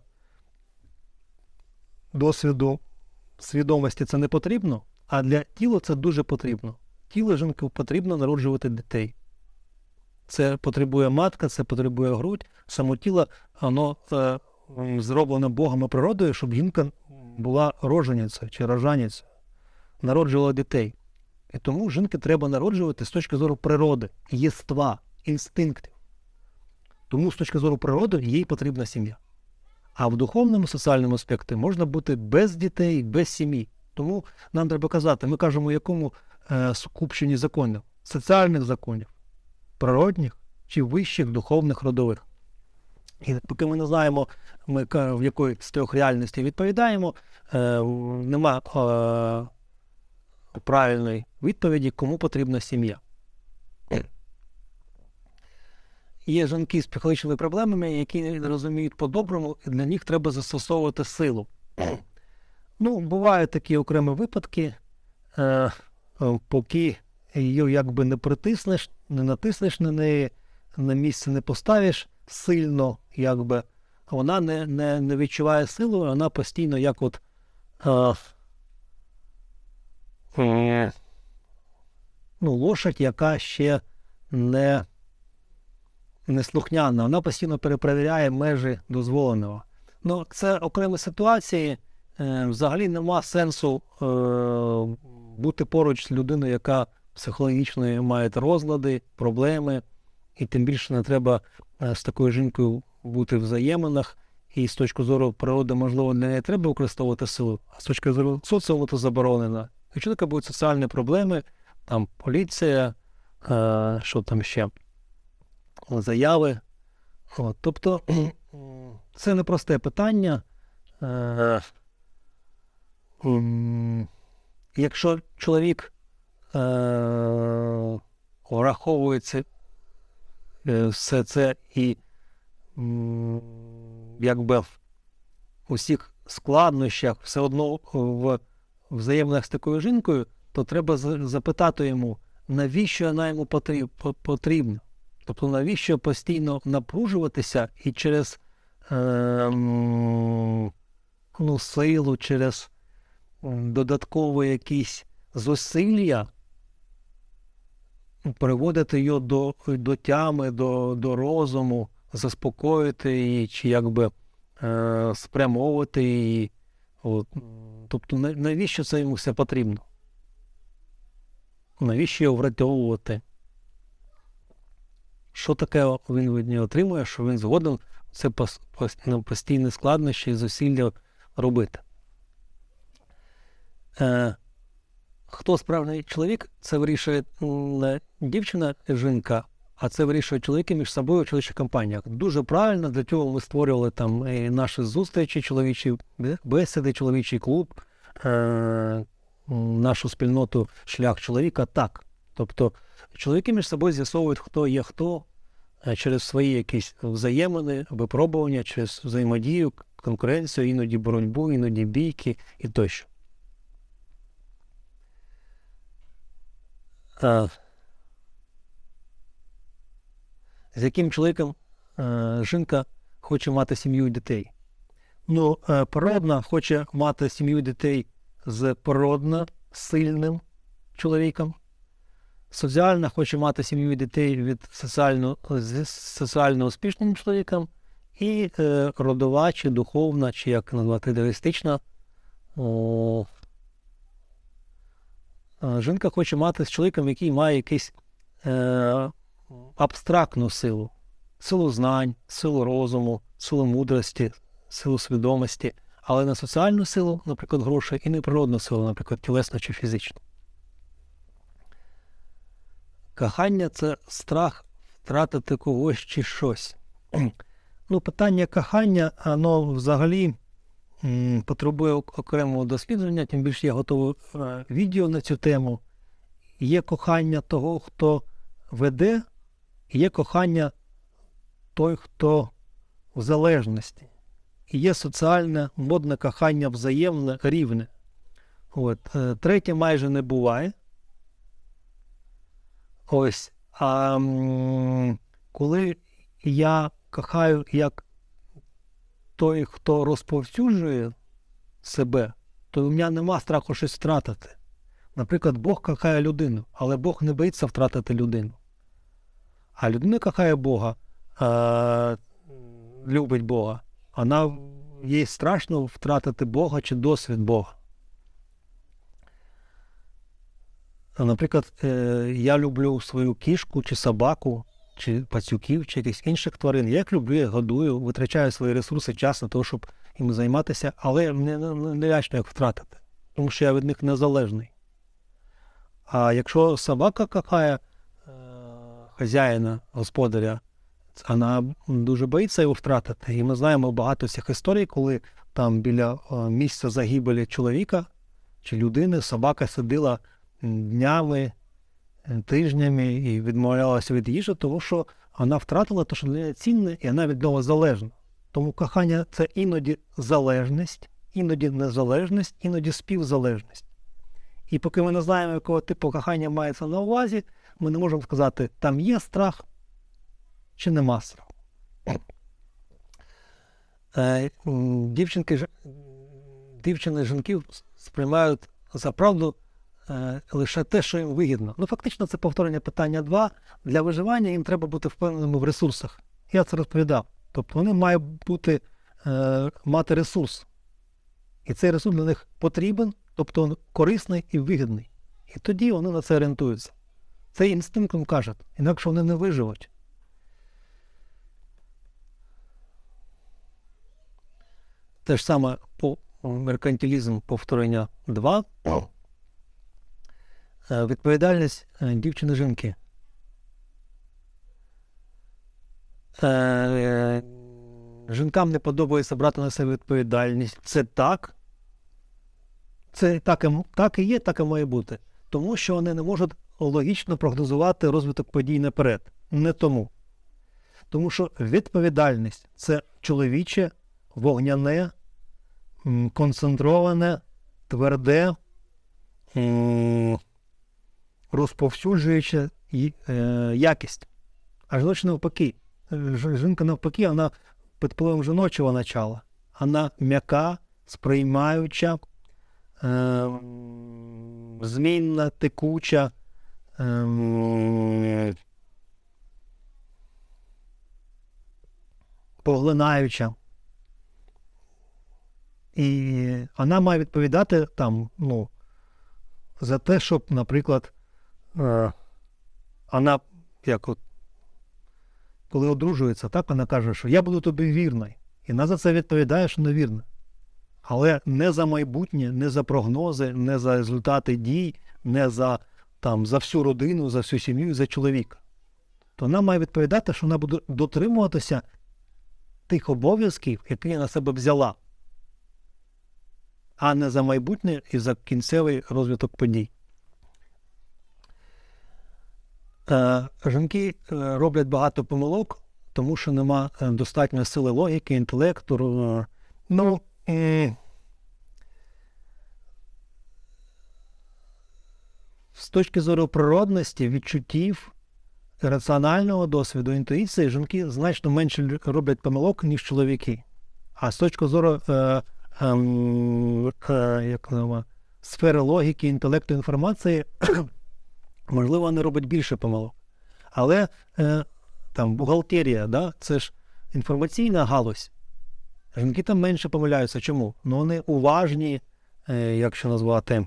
досвіду свідомості це не потрібно. А для тіла це дуже потрібно. Тіло жінки потрібно народжувати дітей. Це потребує матка, це потребує грудь, само тіло, воно е, зроблено Богом і природою, щоб жінка була рожениця чи рожаниця, народжувала дітей. І тому жінки треба народжувати з точки зору природи, єства, інстинктів. Тому з точки зору природи їй потрібна сім'я. А в духовному соціальному аспекті можна бути без дітей, без сім'ї. Тому нам треба казати, ми кажемо, якому е, скупченні законів, соціальних законів, природних чи вищих духовних родових. І поки ми не знаємо, ми в якої з трьох реальностей відповідаємо, е, нема е, правильної відповіді, кому потрібна сім'я. Є жінки з психологічними проблемами, які розуміють по-доброму, і для них треба застосовувати силу. Ну, бувають такі окремі випадки, е, е, поки її якби не притиснеш, не натиснеш на неї, на місце не поставиш сильно, якби, вона не не, не відчуває силу, вона постійно як от. Е, ну, лошадь, яка ще не не слухняна, вона постійно перепровіряє межі дозволеного. Ну, це окремі ситуації. Е, взагалі нема сенсу е, бути поруч з людиною, яка психологічно має розлади, проблеми, і тим більше не треба е, з такою жінкою бути в взаєминах. І з точки зору природи, можливо, для неї треба використовувати силу, а з точки зору соціалу то заборонено. Якщо таке будуть соціальні проблеми, там поліція, е, що там ще, заяви. От, Тобто <clears throat> це непросте питання. Е, Ем, якщо чоловік е, враховується е, все це і якби в усіх складнощах, все одно е, в взаємних з такою жінкою, то треба запитати йому, навіщо вона йому потрібна. Тобто навіщо постійно напружуватися і через е, ну, силу, через додатково якісь зусилля приводити його до до тями, до до розуму, заспокоїти її чи якби е, спрямовувати її. От. Тобто, навіщо це йому все потрібно? Навіщо його врятовувати? Що таке він від нього отримує, що він згоден це ну, постійне складнощі і зусилля робити? Хто э, справжній чоловік, це вирішує не э, дівчина, жінка, а це вирішує чоловіки між собою в чоловічих компаніях. Дуже правильно для цього ми створювали там і наші зустрічі, чоловічі бесіди, чоловічий клуб, е, нашу спільноту шлях чоловіка. Так. Тобто чоловіки між собою з'ясовують, хто є хто е, через свої якісь взаємини, випробування, через взаємодію, конкуренцію, іноді боротьбу, іноді бійки і тощо. А, з яким чоловіком а, е, жінка хоче мати сім'ю і дітей? Ну, е, породна хоче мати сім'ю і дітей з породно сильним чоловіком. Соціальна хоче мати сім'ю і дітей від соціально, з соціально успішним чоловіком. І е, родова, чи духовна, чи як назвати, ідеалістична, Е, жінка хоче мати з чоловіком, який має якусь е, абстрактну силу, силу знань, силу розуму, силу мудрості, силу свідомості, але не соціальну силу, наприклад, грошей, і не природну силу, наприклад, тілесну чи фізичну. Кохання це страх втратити когось чи щось. <clears throat> Ну, питання кохання, воно взагалі потребує окремого дослідження, тим більше я готовий е, відео на цю тему. Є кохання того, хто веде, і є кохання той, хто в залежності. І є соціальне модне кохання взаємне, рівне. От. Е, третє майже не буває. Ось. А коли я кохаю як той, хто розповсюджує себе, то в мене нема страху щось втратити. Наприклад, Бог кахає людину, але Бог не боїться втратити людину. А людина кахає Бога, е- любить Бога. Вона їй страшно втратити Бога чи досвід Бога. Наприклад, е, я люблю свою кішку чи собаку, чи пацюків, чи якихось інших тварин. Я їх люблю, я годую, витрачаю свої ресурси час на те, щоб їм займатися, але мені не лячно як втратити, тому що я від них незалежний. А якщо собака какая е, хазяїна, господаря, вона дуже боїться його втратити. І ми знаємо багато всіх історій, коли там біля е, місця загибелі чоловіка чи людини собака сиділа днями, Е, тижнями і відмовлялася від їжі, тому що вона втратила те, що для неї цінне, і вона від нього залежна. Тому кохання це іноді залежність, іноді незалежність, іноді співзалежність. І поки ми не знаємо, якого типу кохання мається на увазі, ми не можемо сказати, там є страх чи нема страху. Е, дівчинки, дівчини жінки сприймають за правду Е, лише те, що їм вигідно. Ну, фактично, це повторення питання 2. Для виживання їм треба бути впевненими в ресурсах. Я це розповідав. Тобто вони мають бути, е, мати ресурс. І цей ресурс для них потрібен, тобто він корисний і вигідний. І тоді вони на це орієнтуються. Це інстинктом кажуть, інакше вони не виживуть. Те ж саме по меркантилізм повторення 2. Е, відповідальність е, дівчини-жінки. Е, жінкам не подобається брати на себе відповідальність. Це так. Це так і, так і є, так і має бути. Тому що вони не можуть логічно прогнозувати розвиток подій наперед. Не тому. Тому що відповідальність це чоловіче, вогняне, концентроване, тверде розповсюджуюча і е, якість. А жіночі навпаки. Жінка навпаки, вона під впливом жіночого начала. Вона м'яка, сприймаюча, е, змінна, текуча. Е, Поглинаюча. І вона має відповідати там, ну, за те, щоб, наприклад, Е, вона, як от, коли одружується, так вона каже, що я буду тобі вірний. І вона за це відповідає, що не вірна. Але не за майбутнє, не за прогнози, не за результати дій, не за там, за всю родину, за всю сім'ю, за чоловіка. То вона має відповідати, що вона буде дотримуватися тих обов'язків, які я на себе взяла, а не за майбутнє і за кінцевий розвиток подій. Е, жінки е, роблять багато помилок, тому що нема е, достатньої сили логіки, інтелекту. Ну, З точки зору природності, відчуттів, раціонального досвіду, інтуїції, жінки значно менше роблять помилок, ніж чоловіки. А з точки зору е, е, е, як сфери логіки, інтелекту інформації. Можливо, вони роблять більше помилок. Але е, там бухгалтерія, да, це ж інформаційна галузь. Жінки там менше помиляються. Чому? Ну вони уважні, е, як що назвати,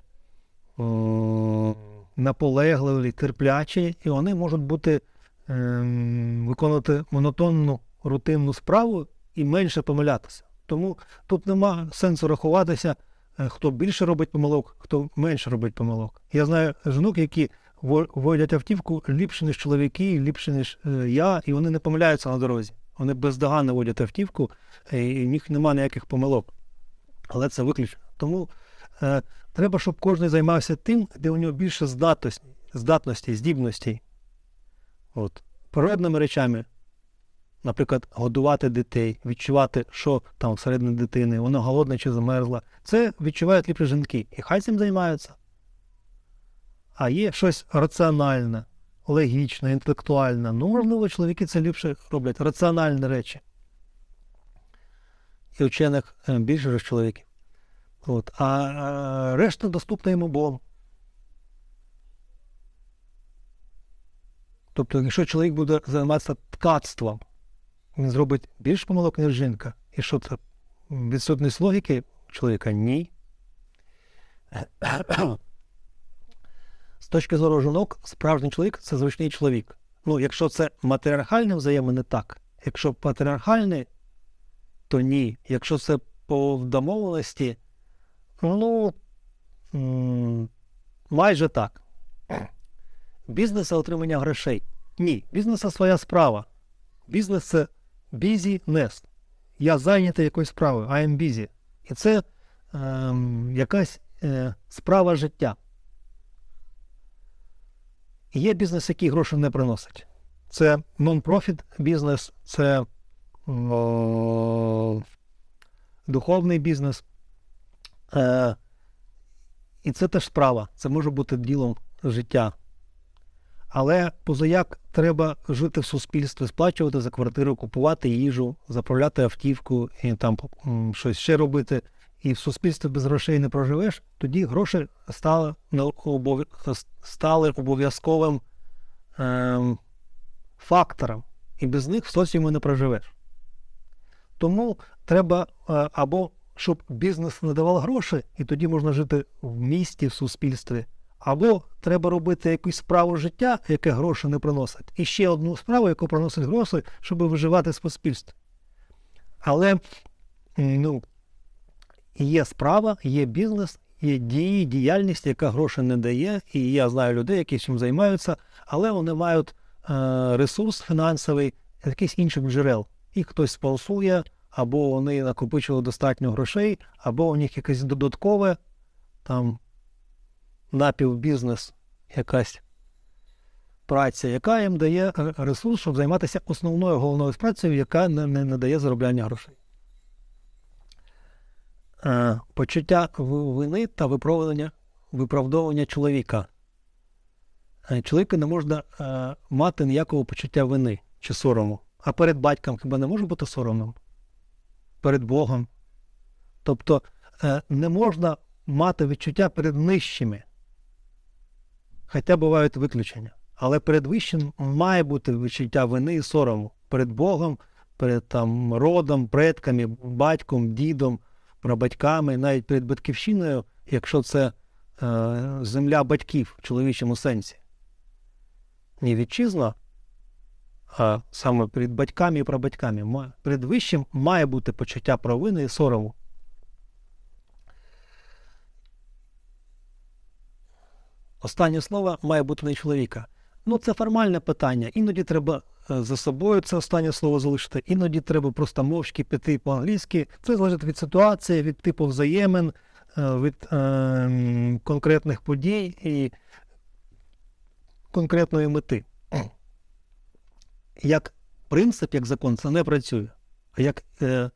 наполегливі, терплячі, і вони можуть бути е, виконувати монотонну рутинну справу і менше помилятися. Тому тут нема сенсу рахуватися, е, хто більше робить помилок, хто менше робить помилок. Я знаю жінок, які водять автівку ліпше, ніж чоловіки, ліпше, ніж е, я, і вони не помиляються на дорозі. Вони бездоганно водять автівку, е, і в них немає ніяких помилок. Але це виключно. Тому е, треба, щоб кожен займався тим, де у нього більше здатності, здатності здібності. От. Природними речами, наприклад, годувати дітей, відчувати, що там всередині дитини, вона голодна чи замерзла. Це відчувають ліпше жінки. І хай цим займаються а є щось раціональне, логічне, інтелектуальне. Ну, можливо, чоловіки це ліпше роблять раціональні речі. І вчених е, більше ж чоловіків. От. А решта доступна йому обом. Тобто, якщо чоловік буде займатися ткацтвом, він зробить більш помилок, ніж жінка. І що це? Відсутність логіки чоловіка ні. З точки зору жінок, справжній чоловік це звичний чоловік. Ну, якщо це матеріархальне взаємини, так. Якщо патріархальне, то ні. Якщо це по домовленості, ну майже так. Бізнеса отримання грошей. Ні. Бізнеса своя справа. Бізнес це бізнес. Я зайнятий якоюсь справою, I am busy. І це е, якась е, справа життя. Є бізнес, який гроші не приносить. Це нон-профіт бізнес, це о, духовний бізнес. Е, І це теж справа. Це може бути ділом життя. Але позаяк треба жити в суспільстві, сплачувати за квартиру, купувати їжу, заправляти автівку і там щось ще робити і в суспільстві без грошей не проживеш, тоді гроші стали стали обов'язковим ем, фактором, і без них в соціумі не проживеш. Тому треба е, або щоб бізнес не давав гроші, і тоді можна жити в місті, в суспільстві, або треба робити якусь справу життя, яке гроші не приносить, і ще одну справу, яку приносить гроші, щоб виживати з суспільства. Але ну, є справа, є бізнес, є дії, діяльність, яка гроші не дає. І я знаю людей, які цим займаються, але вони мають е, ресурс фінансовий, якийсь інших джерел. І хтось спонсує, або вони накопичили достатньо грошей, або у них якесь додаткове там напівбізнес, якась праця, яка їм дає е, ресурс, щоб займатися основною головною працею, яка не, не, не дає заробляння грошей. Е, почуття вини та виправдання виправдовування чоловіка. Е, чоловіка не можна е, мати ніякого почуття вини чи сорому. А перед батьком хіба не може бути соромним? Перед Богом. Тобто не можна мати відчуття перед нижчими. Хоча бувають виключення. Але перед вищим має бути відчуття вини і сорому перед Богом, перед там, родом, предками, батьком, дідом прабатьками, навіть перед батьківщиною, якщо це е, земля батьків в чоловічому сенсі. Не вітчизна, а саме перед батьками і прабатьками, перед вищим має бути почуття провини і сорому. Останнє слово має бути не чоловіка. Ну, це формальне питання. Іноді треба Е, за собою це останнє слово залишити. Іноді треба просто мовчки піти по-англійськи. Це залежить від ситуації, від типу взаємин, е, від е, конкретних подій і конкретної мети. <clears throat> Як принцип, як закон, це не працює. А як е,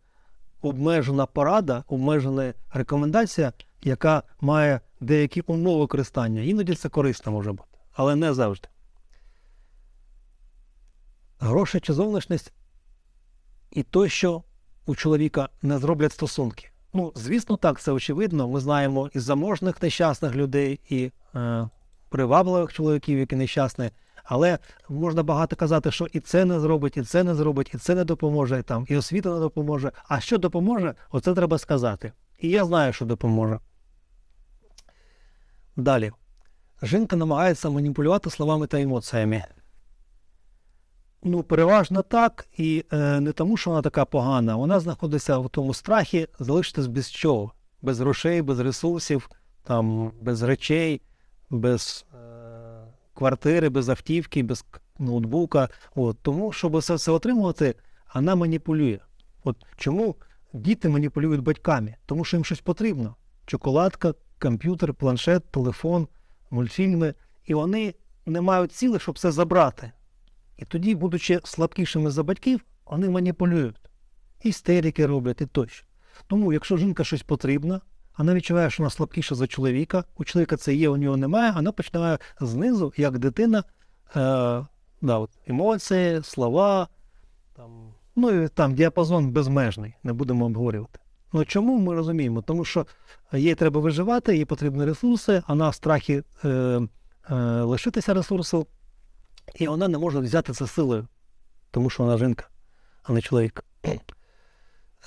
обмежена порада, обмежена рекомендація, яка має деякі умови користання. Іноді це корисно може бути, але не завжди гроші чи зовнішність і то, що у чоловіка не зроблять стосунки. Ну, звісно, так, це очевидно. Ми знаємо і заможних нещасних людей, і е, привабливих чоловіків, які нещасні. Але можна багато казати, що і це не зробить, і це не зробить, і це не допоможе, і там, і освіта не допоможе. А що допоможе, оце треба сказати. І я знаю, що допоможе. Далі. Жінка намагається маніпулювати словами та емоціями. Ну, переважно так, і е, не тому, що вона така погана, вона знаходиться в тому страхі залишитись без чого, без грошей, без ресурсів, там, без речей, без е, квартири, без автівки, без ноутбука. От, Тому, щоб все це отримувати, вона маніпулює. От Чому діти маніпулюють батьками? Тому що їм щось потрібно: чоколадка, комп'ютер, планшет, телефон, мультфільми. І вони не мають цілі, щоб це забрати. І тоді, будучи слабкішими за батьків, вони маніпулюють. Істерики роблять і тощо. Тому, якщо жінка щось потрібна, вона відчуває, що вона слабкіша за чоловіка, у чоловіка це є, у нього немає, вона починає знизу, як дитина, е, да, от, емоції, слова, там, ну і там діапазон безмежний, не будемо обговорювати. Ну чому ми розуміємо? Тому що їй треба виживати, їй потрібні ресурси, а на страхі е, е, лишитися ресурсу і вона не може взяти це силою, тому що вона жінка, а не чоловік.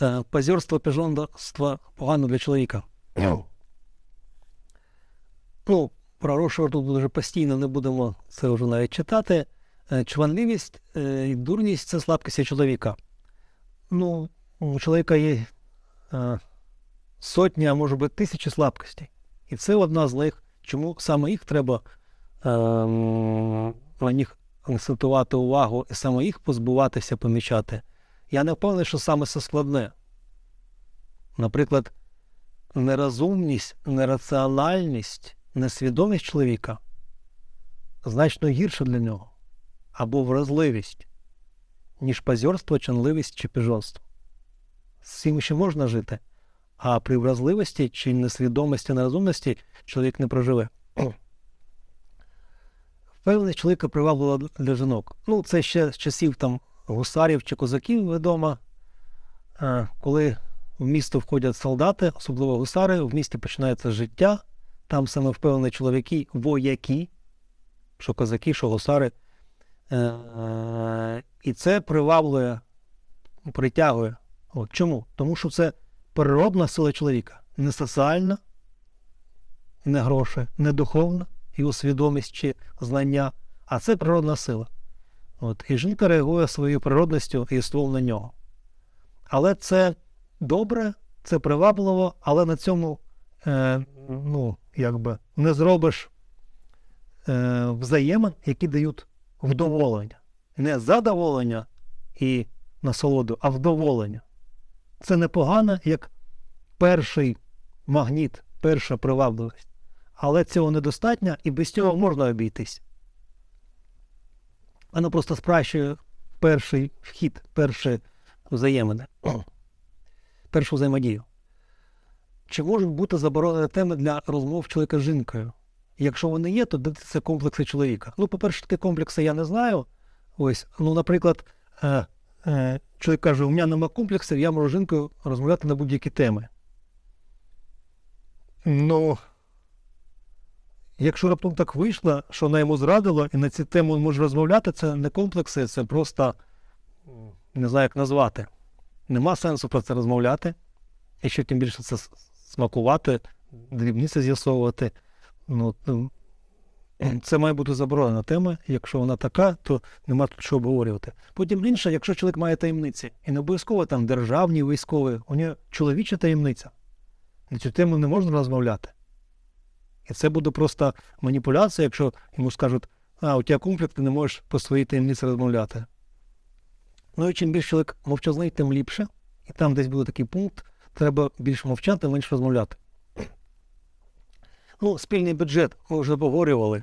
Е, позерство піжонство погано для чоловіка. Ну, про Рошер тут вже постійно не будемо це вже навіть читати. Е, чванливість е, і дурність це слабкість чоловіка. Ну, у чоловіка є сотні, а може бути тисячі слабкостей. І це одна з них. Чому саме їх треба ем, про них акцентувати увагу і саме їх позбуватися, помічати. Я не впевнений, що саме це складне. Наприклад, нерозумність, нераціональність, несвідомість чоловіка значно гірше для нього або вразливість, ніж пазьорство, чанливість чи піжорство. З цим ще можна жити, а при вразливості чи несвідомості, нерозумності чоловік не проживе. Певне, чоловіка привабила для жінок. Ну, це ще з часів там гусарів чи козаків відомо. Е, коли в місто входять солдати, особливо гусари, в місті починається життя. Там саме впевнені чоловіки, вояки, що козаки, що гусари. Е, і це приваблює, притягує. От Чому? Тому що це природна сила чоловіка, не соціальна, не гроші, не духовна його свідомість чи знання, а це природна сила. От, І жінка реагує своєю природністю і ствол на нього. Але це добре, це привабливо, але на цьому е, ну, якби не зробиш е, взаємин, які дають вдоволення. Не задоволення і насолоду, а вдоволення. Це непогано як перший магніт, перша привабливість але цього недостатньо і без цього можна обійтись. Воно просто спрощує перший вхід, перше взаємине, <clears throat> першу взаємодію. Чи можуть бути заборонені теми для розмов чоловіка з жінкою? Якщо вони є, то де це комплекси чоловіка? Ну, по-перше, такі комплекси я не знаю. Ось, ну, наприклад, е, е, чоловік каже, у мене нема комплексів, я можу з жінкою розмовляти на будь-які теми. Ну, Якщо раптом так вийшло, що вона йому зрадила, і на цю тему може розмовляти, це не комплекси, це просто не знаю, як назвати. Нема сенсу про це розмовляти. І ще тим більше це смакувати, дрібниці з'ясовувати. Ну, Це має бути заборонена тема. Якщо вона така, то нема тут що обговорювати. Потім інше, якщо чоловік має таємниці, і не обов'язково там державні, військові, у нього чоловіча таємниця. На цю тему не можна розмовляти. І це буде просто маніпуляція, якщо йому скажуть, а у тебе комплект, ти не можеш по своїй таємниці розмовляти. Ну і чим більше чоловік мовчазний, тим ліпше. І там десь буде такий пункт, треба більше мовчати, менше розмовляти. Ну, спільний бюджет ми вже обговорювали.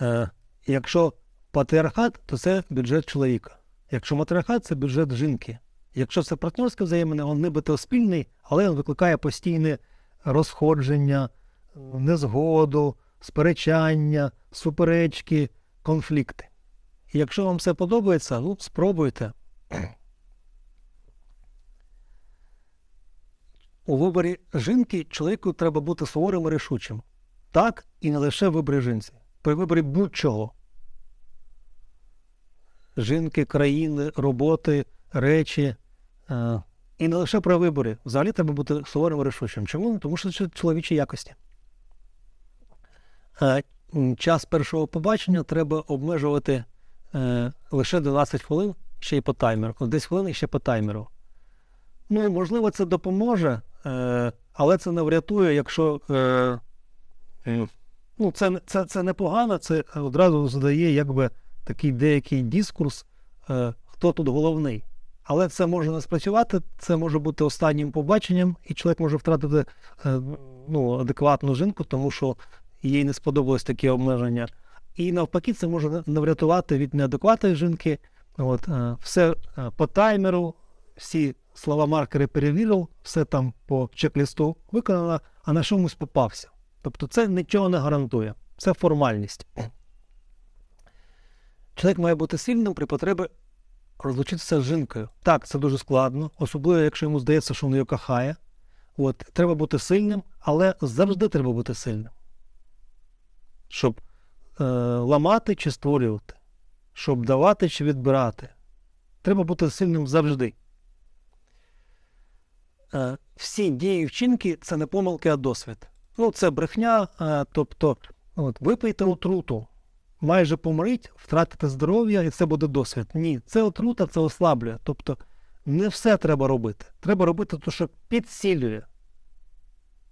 Е, Якщо патріархат, то це бюджет чоловіка. Якщо матріархат, це бюджет жінки. Якщо це партнерське взаємина, він нібито спільний, але він викликає постійне розходження незгоду, сперечання, суперечки, конфлікти. І якщо вам все подобається, ну, спробуйте. У виборі жінки чоловіку треба бути суворим і рішучим. Так і не лише в виборі жінці. При виборі будь-чого. Жінки, країни, роботи, речі. Е, і не лише про вибори. Взагалі треба бути суворим і рішучим. Чому? Тому що це чоловічі якості. Е, час першого побачення треба обмежувати е, лише 12 хвилин ще й по таймеру. Ну, десь хвилин і ще по таймеру. Ну, можливо, це допоможе, е, але це не врятує, якщо ну, це це, це непогано, це одразу задає якби такий деякий дискурс, хто тут головний. Але це може не спрацювати, це може бути останнім побаченням, і чоловік може втратити ну, адекватну жінку, тому що і їй не сподобалось такі обмеження. І навпаки, це може наврятувати від неадекватної жінки. От, е, Все е, по таймеру, всі слова маркери перевірив, все там по чек-лісту виконано, а на чомусь попався. Тобто це нічого не гарантує, це формальність. Чоловік має бути сильним при потребі розлучитися з жінкою. Так, це дуже складно, особливо, якщо йому здається, що він її кохає. От, Треба бути сильним, але завжди треба бути сильним щоб е, ламати чи створювати, щоб давати чи відбирати. Треба бути сильним завжди. Е, всі дії і вчинки це не помилки, а досвід. Ну, це брехня, е, тобто от, випийте отруту, майже помріть, втратите здоров'я, і це буде досвід. Ні, це отрута, це ослаблює. Тобто не все треба робити. Треба робити те, що підсилює.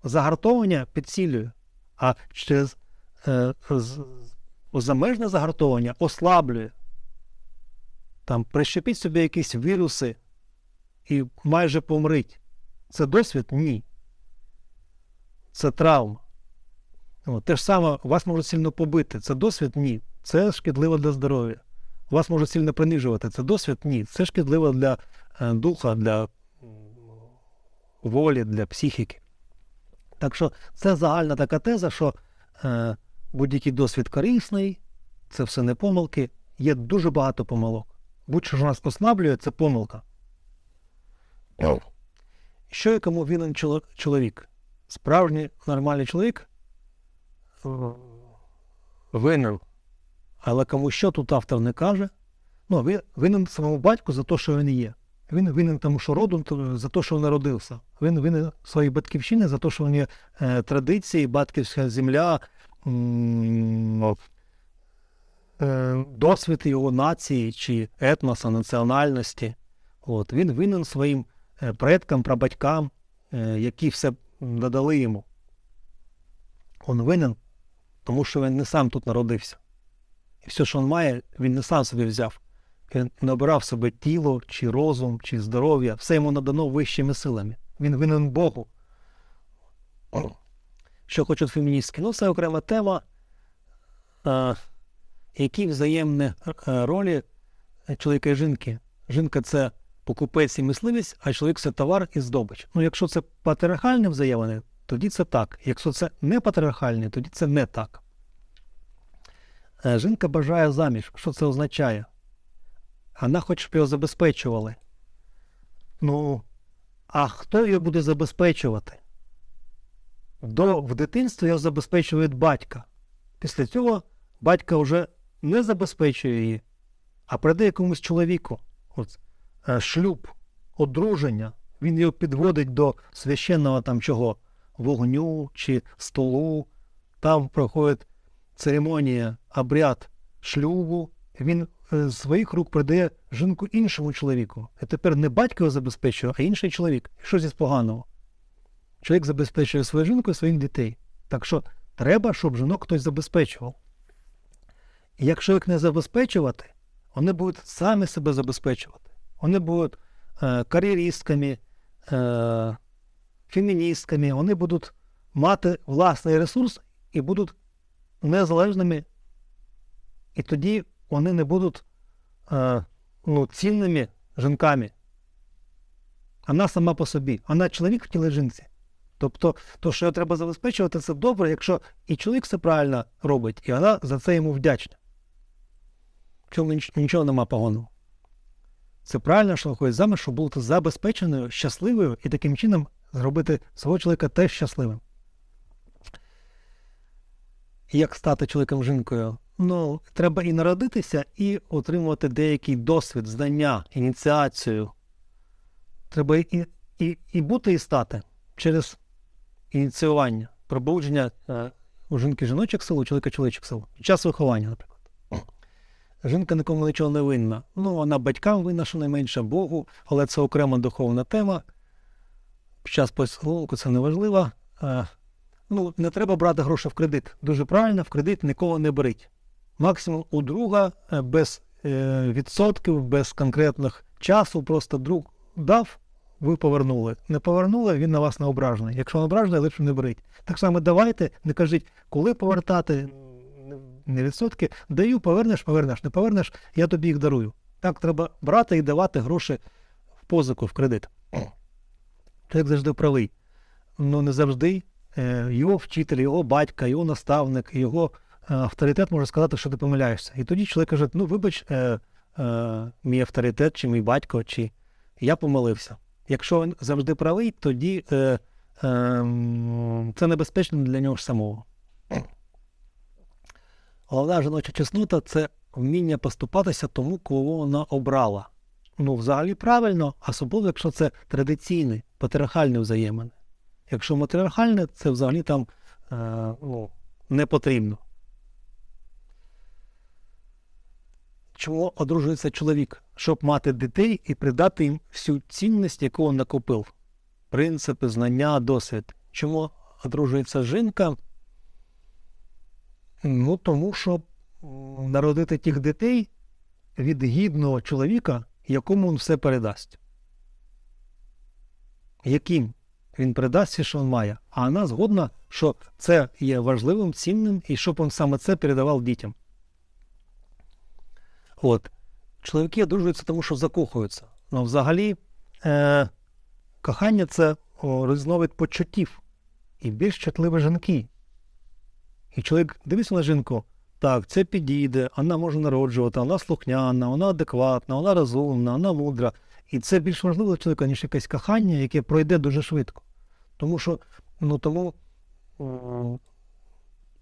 Загартовання підсилює, а через Е, замежне загартовування ослаблює. Там прищепіть собі якісь віруси і майже помрить. Це досвід? Ні. Це травма. Те ж саме вас може сильно побити. Це досвід? Ні. Це шкідливо для здоров'я. Вас може сильно принижувати. Це досвід? Ні. Це шкідливо для е, духа, для волі, для психіки. Так що це загальна така теза, що е, будь-який досвід корисний, це все не помилки. Є дуже багато помилок. Будь-що ж нас послаблює, це помилка. Що якому винен чоловік? Справжній нормальний чоловік? Винен. Але кому що тут автор не каже? Ну, винен самому батьку за те, що він є. Він винен тому, що родом за те, що він народився. Він винен своїй батьківщині за те, що він є е, традиції, батьківська земля, Е, досвід його нації чи етноса, національності. От, Він винен своїм е, предкам, прабатькам, е, які все надали йому. Він винен, тому що він не сам тут народився. І все, що він має, він не сам собі взяв. Він не обирав себе тіло, чи розум, чи здоров'я. Все йому надано вищими силами. Він винен Богу що хочуть феміністки. Ну, це окрема тема, які взаємні ролі чоловіка і жінки. Жінка це покупець і мисливість, а чоловік це товар і здобич. Ну, якщо це патріархальне взаємини, тоді це так. Якщо це не патріархальне, тоді це не так. Е, жінка бажає заміж. Що це означає? Вона хоче, щоб його забезпечували. Ну, а хто його буде забезпечувати? до в дитинстві його забезпечую батька. Після цього батька вже не забезпечує її, а передає якомусь чоловіку. От, е, Шлюб, одруження. Він його підводить до священного там чого, вогню чи столу. Там проходить церемонія, обряд шлюбу. Він е, з своїх рук придає жінку іншому чоловіку. І тепер не батько його забезпечує, а інший чоловік. Що зі поганого? чоловік забезпечує свою жінку і своїх дітей. Так що треба, щоб жінок хтось забезпечував. І якщо їх не забезпечувати, вони будуть самі себе забезпечувати. Вони будуть е, кар'єристками, е, феміністками, вони будуть мати власний ресурс і будуть незалежними. І тоді вони не будуть е, ну, цінними жінками. Вона сама по собі. Вона чоловік в тіле жінці. Тобто, то, що його треба забезпечувати, це добре, якщо і чоловік все правильно робить, і вона за це йому вдячна. В чому нічого нема погону. Це правильно, що виходить заміж, щоб бути забезпеченою, щасливою і таким чином зробити свого чоловіка теж щасливим. Як стати чоловіком жінкою? Ну, треба і народитися, і отримувати деякий досвід, знання, ініціацію. Треба і, і, і бути, і стати через ініціювання пробудження е, у жінки жіночих сил, чоловіка чоловічих сил під час виховання, наприклад. Жінка нікому нічого не винна. Ну, вона батькам винна, що найменше Богу, але це окрема духовна тема. Під час поцілунку це неважливо. Е, ну, не треба брати гроші в кредит. Дуже правильно, в кредит нікого не беріть. Максимум у друга е, без відсотків, без конкретних часу, просто друг дав ви повернули. Не повернули, він на вас не ображений. Якщо не ображений, лише не беріть. Так само давайте, не кажіть, коли повертати ну, не відсотки, даю, повернеш, повернеш, не повернеш, я тобі їх дарую. Так треба брати і давати гроші в позику, в кредит. Чоловік <clears throat> завжди правий. Але ну, не завжди е, його вчитель, його батька, його наставник, його е, авторитет може сказати, що ти помиляєшся. І тоді чоловік каже, ну вибач, е, мій авторитет, чи мій батько, чи я помилився. Якщо він завжди правий, тоді е, е, це небезпечно для нього ж самого. Головна жіноча чеснота це вміння поступатися тому, кого вона обрала. Ну, взагалі правильно, особливо, якщо це традиційні, патріархальні взаємини. Якщо матріархальне, це взагалі там е, ну, не потрібно. Чому одружується чоловік? щоб мати дітей і придати їм всю цінність, яку він накопив, принципи, знання, досвід. Чому одружується жінка? Ну, тому що народити тих дітей від гідного чоловіка, якому він все передасть. Яким він передасть все, що він має, а вона згодна, що це є важливим, цінним і щоб він саме це передавав дітям. От чоловіки одружуються, тому що закохуються. Ну, взагалі, е, кохання це різновид почуттів. І більш чутливі жінки. І чоловік дивиться на жінку, так, це підійде, вона може народжувати, вона слухняна, вона адекватна, вона розумна, вона мудра. І це більш важливо для чоловіка, ніж якесь кохання, яке пройде дуже швидко. Тому що, ну тому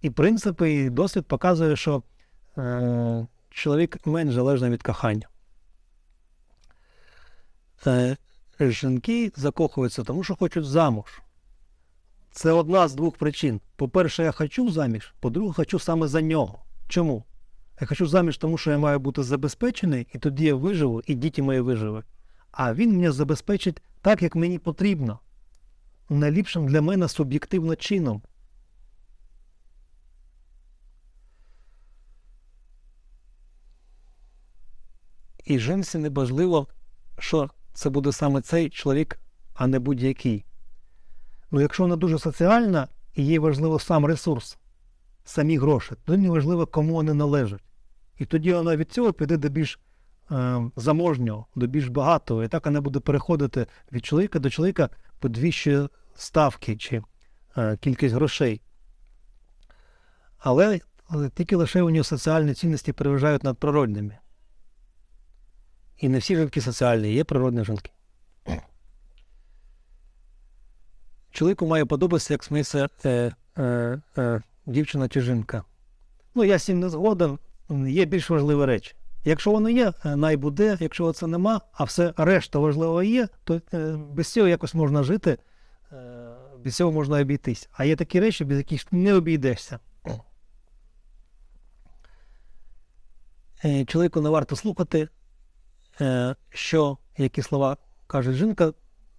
і принципи, і досвід показує, що е, чоловік менш залежний від кохання. Е, жінки закохуються, тому що хочуть замуж. Це одна з двох причин. По-перше, я хочу заміж, по-друге, хочу саме за нього. Чому? Я хочу заміж, тому що я маю бути забезпечений, і тоді я виживу, і діти мої виживуть. А він мене забезпечить так, як мені потрібно. Найліпшим для мене суб'єктивно чином. І жінці не важливо, що це буде саме цей чоловік, а не будь-який. Ну, якщо вона дуже соціальна і їй важливо сам ресурс, самі гроші, то не важливо, кому вони належать. І тоді вона від цього піде до більш е, заможнього, до більш багатого. І так вона буде переходити від чоловіка до чоловіка, подвіщує ставки чи е, кількість грошей. Але тільки лише у нього соціальні цінності переважають над природними. І не всі жінки соціальні, є природні жінки. Чоловіку має подобатися, як сміється е, е, е, дівчина чи жінка. Ну, я з цим не згоден, є більш важливі речі. Якщо воно є, е, най буде. якщо це нема, а все решта важливого є, то е, без цього якось можна жити, е, без цього можна обійтись. А є такі речі, без яких не обійдешся. Чоловіку не варто слухати Е, що, які слова каже жінка,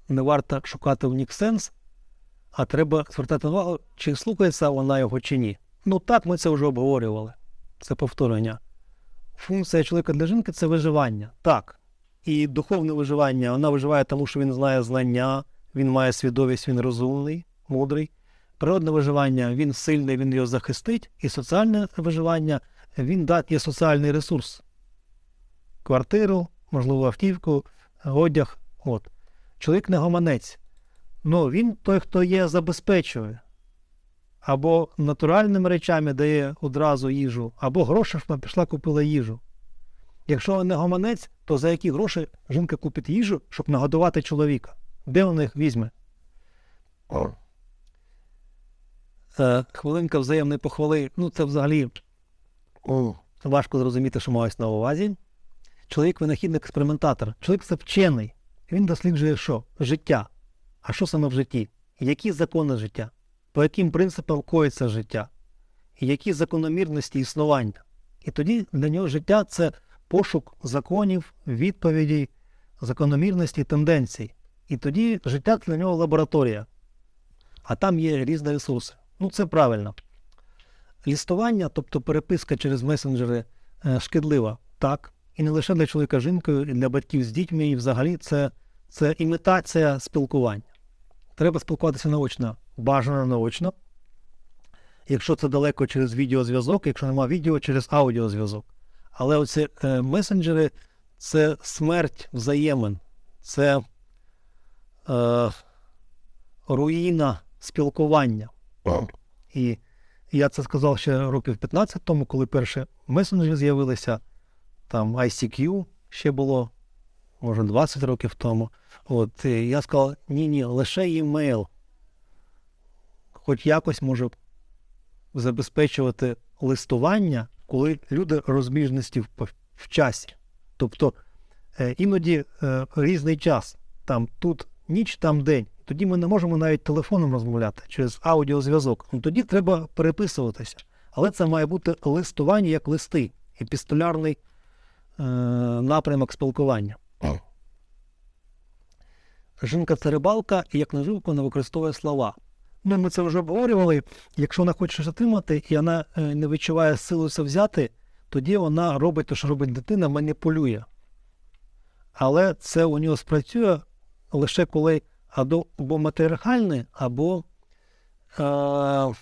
не варто шукати в них сенс, а треба звертати увагу, чи слухається вона його чи ні. Ну так, ми це вже обговорювали. Це повторення. Функція чоловіка для жінки це виживання. Так. І духовне виживання, вона виживає, тому що він знає знання, він має свідомість, він розумний, мудрий. Природне виживання, він сильний, він його захистить, і соціальне виживання, він дає соціальний ресурс: квартиру, можливо, автівку, одяг. От. Чоловік не гоманець. Ну, Він той, хто є, забезпечує. Або натуральними речами дає одразу їжу, або гроші ж пішла купила їжу. Якщо не гоманець, то за які гроші жінка купить їжу, щоб нагодувати чоловіка? Де вона їх візьме? Е, хвилинка взаємної похвали. Ну, це взагалі важко зрозуміти, що мається на увазі. Чоловік винахідник експериментатор, чоловік це вчений. Він досліджує що? Життя. А що саме в житті? Які закони життя? По яким принципам коїться життя? Які закономірності існування? І тоді для нього життя це пошук законів, відповідей, закономірності, тенденцій. І тоді життя для нього лабораторія, а там є різні ресурси. Ну це правильно. Лістування, тобто переписка через месенджери, е, шкідлива, так і не лише для чоловіка жінкою, і для батьків з дітьми, і взагалі це це імітація спілкування. Треба спілкуватися наочно, бажано наочно. Якщо це далеко через відеозв'язок, якщо нема відео, через аудіозв'язок. Але оці е, месенджери це смерть взаємин, це е, руїна спілкування. І я це сказав ще років 15 тому, коли перші месенджери з'явилися там ICQ ще було, може, 20 років тому. От, Я сказав, ні-ні, лише e-mail. Хоч якось може забезпечувати листування, коли люди розміжності в, в часі. Тобто е, іноді е, різний час, там тут ніч, там день. Тоді ми не можемо навіть телефоном розмовляти через аудіозв'язок. Ну, Тоді треба переписуватися. Але це має бути листування як листи, епістолярний Е, напрямок спілкування. Жінка це рибалка і як називку не використовує слова. Ну, Ми це вже обговорювали. Якщо вона хоче щось отримати і вона е, не відчуває силу це взяти, тоді вона робить те, що робить дитина, маніпулює. Але це у нього спрацює лише коли або матеріальні, або е,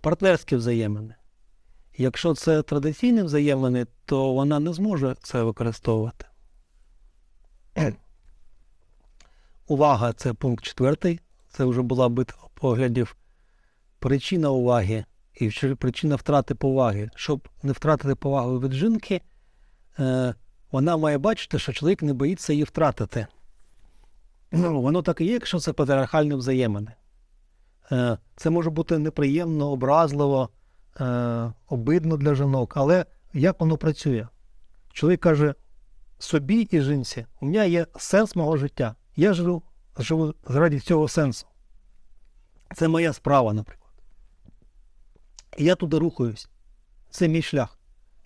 партнерські взаємини. Якщо це традиційне взаємини, то вона не зможе це використовувати. <clears throat> Увага це пункт четвертий. Це вже була битва поглядів. Причина уваги і причина втрати поваги. Щоб не втратити повагу від жінки, е, вона має бачити, що чоловік не боїться її втратити. <clears throat> Ну, воно так і є, якщо це патріархальне взаємини. Е, це може бути неприємно, образливо е, обидно для жінок, але як воно працює? Чоловік каже собі і жінці, у мене є сенс мого життя. Я живу живу заради цього сенсу. Це моя справа, наприклад. І я туди рухаюсь. Це мій шлях.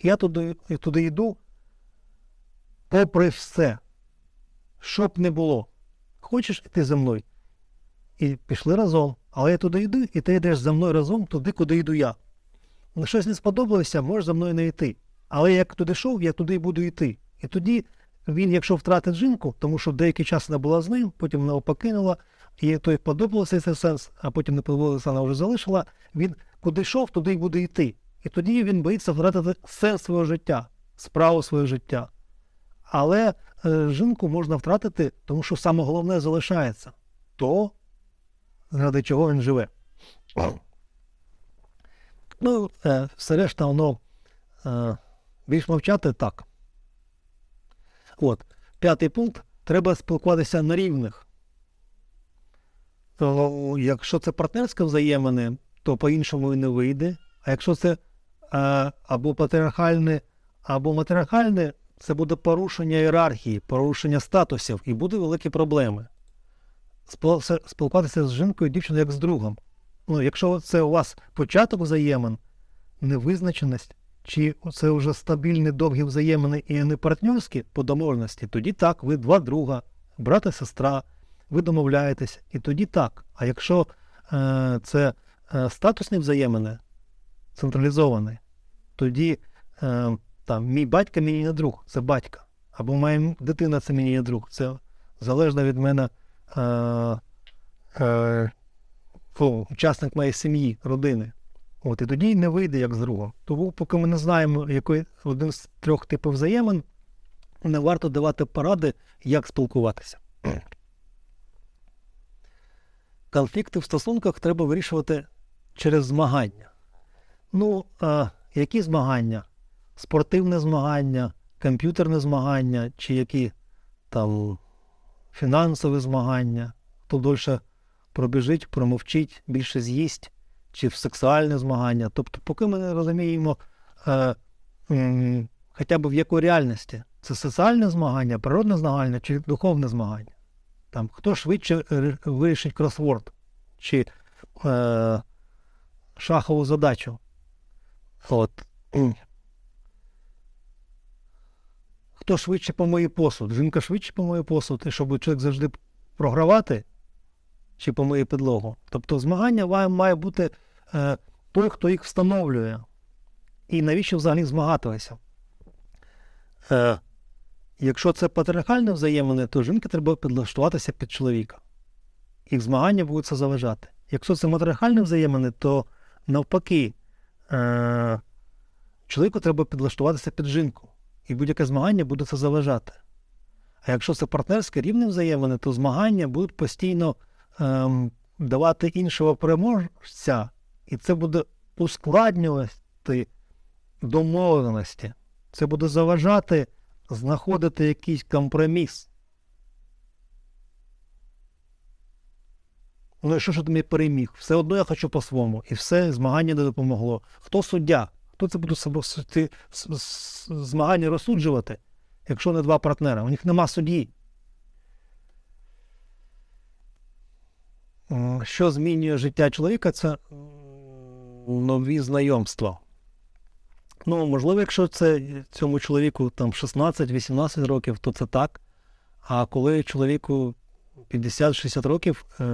я туди, туди йду попри все, що б не було. Хочеш йти зі мною? І пішли разом. Але я туди йду, і ти йдеш за мною разом туди, куди йду я. Ну, щось не сподобалося, може за мною не йти. Але як туди йшов, я туди буду йти. І тоді він, якщо втратить жінку, тому що деякий час вона була з ним, потім вона покинула, і той подобався цей сенс, а потім не подобалося, вона вже залишила, він куди йшов, туди й буде йти. І тоді він боїться втратити сенс свого життя, справу свого життя. Але е, жінку можна втратити, тому що саме головне залишається то, заради чого він живе. Ну, е, все решта, воно е, більш мовчати так. От, п'ятий пункт. Треба спілкуватися на рівних. То, якщо це партнерські взаємини, то по-іншому і не вийде. А якщо це а, е, або патріархальне, або матріархальне, це буде порушення ієрархії, порушення статусів і будуть великі проблеми. Спілкуватися з жінкою і дівчиною як з другом. Ну, якщо це у вас початок взаємин, невизначеність, чи це вже стабільні довгі взаємини і не партнерські по домовленості, тоді так, ви два друга, брат і сестра, ви домовляєтесь, і тоді так. А якщо е, це е, статусні взаємини, централізовані, тоді е, там мій батько мені не друг, це батька. Або моя дитина це мені не друг. Це залежно від мене. Е, е хто типу, учасник моєї сім'ї, родини. От І тоді не вийде як з другого. Тому, поки ми не знаємо, який один з трьох типів взаємин, не варто давати поради, як спілкуватися. <clears throat> Конфлікти в стосунках треба вирішувати через змагання. Ну, а які змагання? Спортивне змагання, комп'ютерне змагання, чи які там фінансові змагання, хто дольше пробіжить, промовчить, більше з'їсть, чи в сексуальне змагання. Тобто, поки ми не розуміємо е, е, хоча б в яку реальності, це соціальне змагання, природне змагання чи духовне змагання. Там Хто швидше е, вирішить кросворд чи е, шахову задачу. От. Хто швидше помиє посуд? Жінка швидше помиє посуд, і щоб чоловік завжди програвати, чи помиє підлогу. Тобто змагання має бути е, той, хто їх встановлює. І навіщо взагалі змагатися? Е, Якщо це патріархальне взаємини, то жінки треба підлаштуватися під чоловіка. Їх змагання будуть це заважати. Якщо це матріархальне взаємини, то навпаки е, чоловіку треба підлаштуватися під жінку. І будь-яке змагання буде це заважати. А якщо це партнерське рівне взаємини, то змагання будуть постійно ем, давати іншого переможця, і це буде ускладнювати домовленості. Це буде заважати знаходити якийсь компроміс. Ну, і що ж ти мені переміг? Все одно я хочу по-своєму. І все змагання не допомогло. Хто суддя? Хто це буде змагання розсуджувати, якщо не два партнери? У них нема судді. Що змінює життя чоловіка, це нові знайомства. Ну, можливо, якщо це цьому чоловіку там 16-18 років, то це так. А коли чоловіку 50-60 років, е-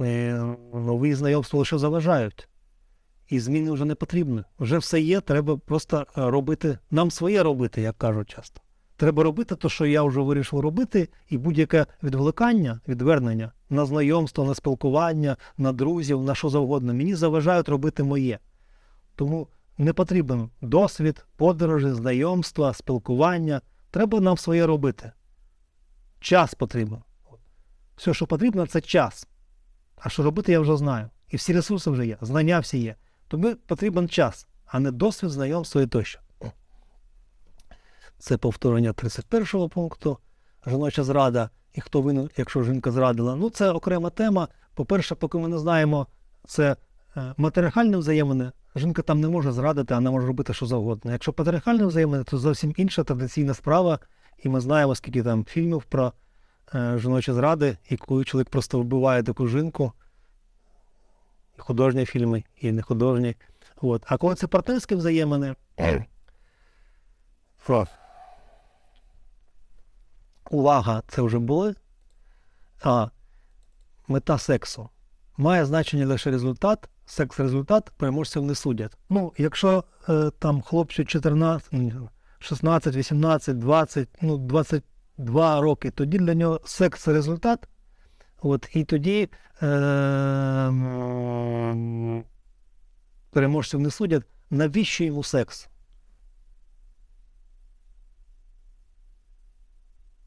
е- нові знайомства лише заважають. І зміни вже не потрібні. Вже все є, треба просто е, робити, нам своє робити, як кажуть часто. Треба робити те, що я вже вирішив робити, і будь-яке відволікання, відвернення на знайомство, на спілкування, на друзів, на що завгодно, мені заважають робити моє. Тому не потрібен досвід, подорожі, знайомства, спілкування. Треба нам своє робити. Час потрібен. Все, що потрібно, це час. А що робити, я вже знаю. І всі ресурси вже є, знання всі є. Тому потрібен час, а не досвід, знайомство і тощо це повторення 31 пункту, жіноча зрада і хто винен, якщо жінка зрадила. Ну, це окрема тема. По-перше, поки ми не знаємо, це е, матеріальне взаємини. Жінка там не може зрадити, а не може робити що завгодно. Якщо патріархальне взаємини, то зовсім інша традиційна справа, і ми знаємо, скільки там фільмів про е, жіночі зради, і коли чоловік просто вбиває таку жінку. Художні фільми і не художні. От. А коли це партнерські взаємини. <clears throat> увага, це вже були. А мета сексу. Має значення лише результат, секс-результат переможців не судять. Ну, якщо е, там хлопцю 14, 16, 18, 20, ну, 22 ну, роки, тоді для нього секс-результат. От, І тоді е, переможців не судять, навіщо йому секс?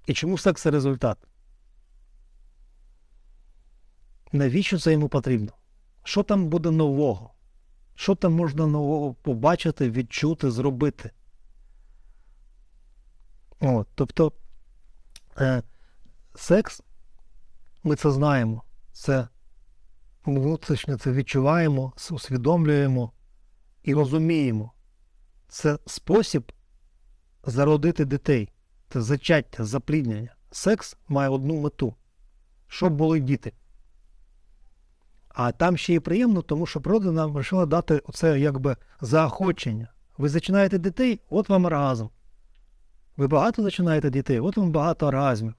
І чому секс це результат? Навіщо це йому потрібно? Що там буде нового? Що там можна нового побачити, відчути, зробити? От, Тобто е, секс, ми це знаємо, це внутрішньо це відчуваємо, усвідомлюємо і розуміємо. Це спосіб зародити дітей та зачаття запліднення секс має одну мету щоб були діти. А там ще і приємно, тому що природа нам вирішила дати оце якби заохочення. Ви зачинаєте дітей, от вам оргазм. Ви багато зачинаєте дітей, от вам багато оргазмів.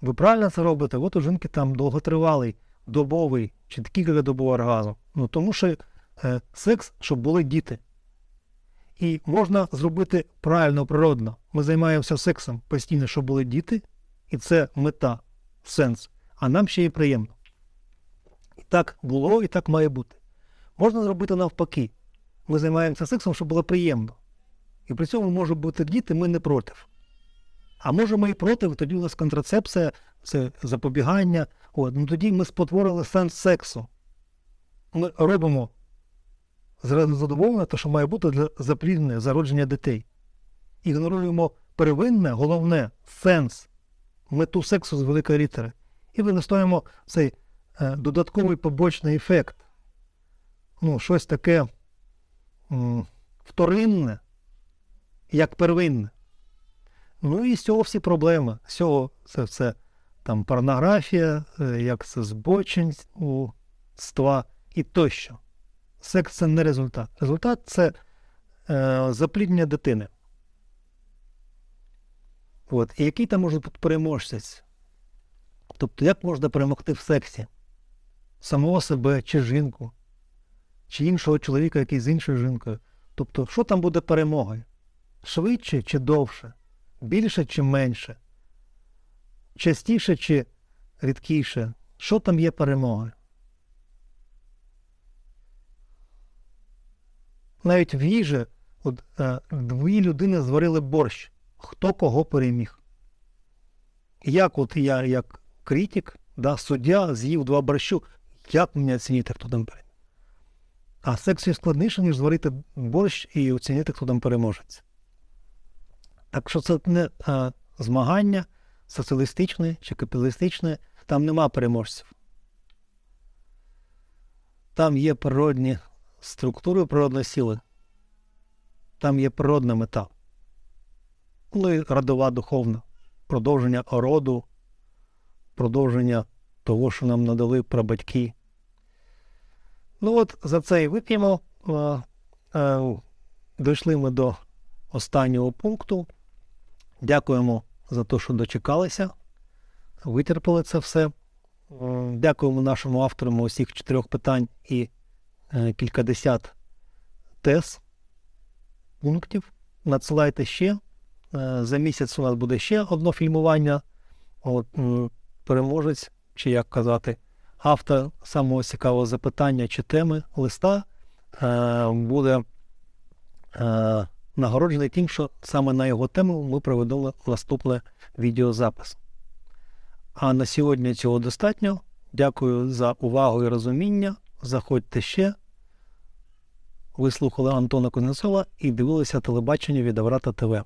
Ви правильно це робите, от у жінки там довготривалий, добовий чи добовий оргазм. Ну тому що е, секс, щоб були діти і можна зробити правильно природно. Ми займаємося сексом постійно, щоб були діти, і це мета, сенс. А нам ще й приємно. І так було, і так має бути. Можна зробити навпаки. Ми займаємося сексом, щоб було приємно. І при цьому можуть бути діти, ми не проти. А може ми і проти, тоді у нас контрацепція, це запобігання. От, ну Тоді ми спотворили сенс сексу. Ми робимо задоволена, те, що має бути для заплідне зародження дітей. Ігноруємо первинне, головне, сенс, мету сексу з великої літери. І винастоїмо цей е, додатковий побочний ефект. Ну, щось таке м, вторинне, як первинне. Ну і з цього всі проблеми. З цього це все там порнографія, е, як це збочинство і тощо. Секс це не результат. Результат це е, запліднення дитини. От. І який там може бути переможець? Тобто, як можна перемогти в сексі? Самого себе чи жінку, чи іншого чоловіка, який з іншою жінкою. Тобто, що там буде перемогою? Швидше чи довше? Більше чи менше? Частіше чи рідкіше? Що там є перемогою? Навіть в їжі от, е, дві людини зварили борщ, хто кого переміг. Як от я, як критик, да, суддя з'їв два борщу, як мені оцінити, хто там переміг? А секцію складніше, ніж зварити борщ і оцінити, хто там переможець. Так що це не е, змагання соціалістичне чи капіталістичне, там нема переможців. Там є природні структурою природної сили, там є природна мета. Ну і родова духовна, продовження роду, продовження того, що нам надали прабатьки. Ну от за це і вип'ємо. Дійшли ми до останнього пункту. Дякуємо за те, що дочекалися, витерпали це все. Дякуємо нашому автору усіх чотирьох питань і Е, кількадесят тез пунктів. Надсилайте ще. Е, за місяць у нас буде ще одне фільмування. От, Переможець, чи як казати, автор самого цікавого запитання чи теми листа е, буде нагороджений тим, що саме на його тему ми проведемо наступне відеозапис. А на сьогодні цього достатньо. Дякую за увагу і розуміння. Заходьте ще. Ви слухали Антона Кузнецова і дивилися телебачення від Аврата ТВ.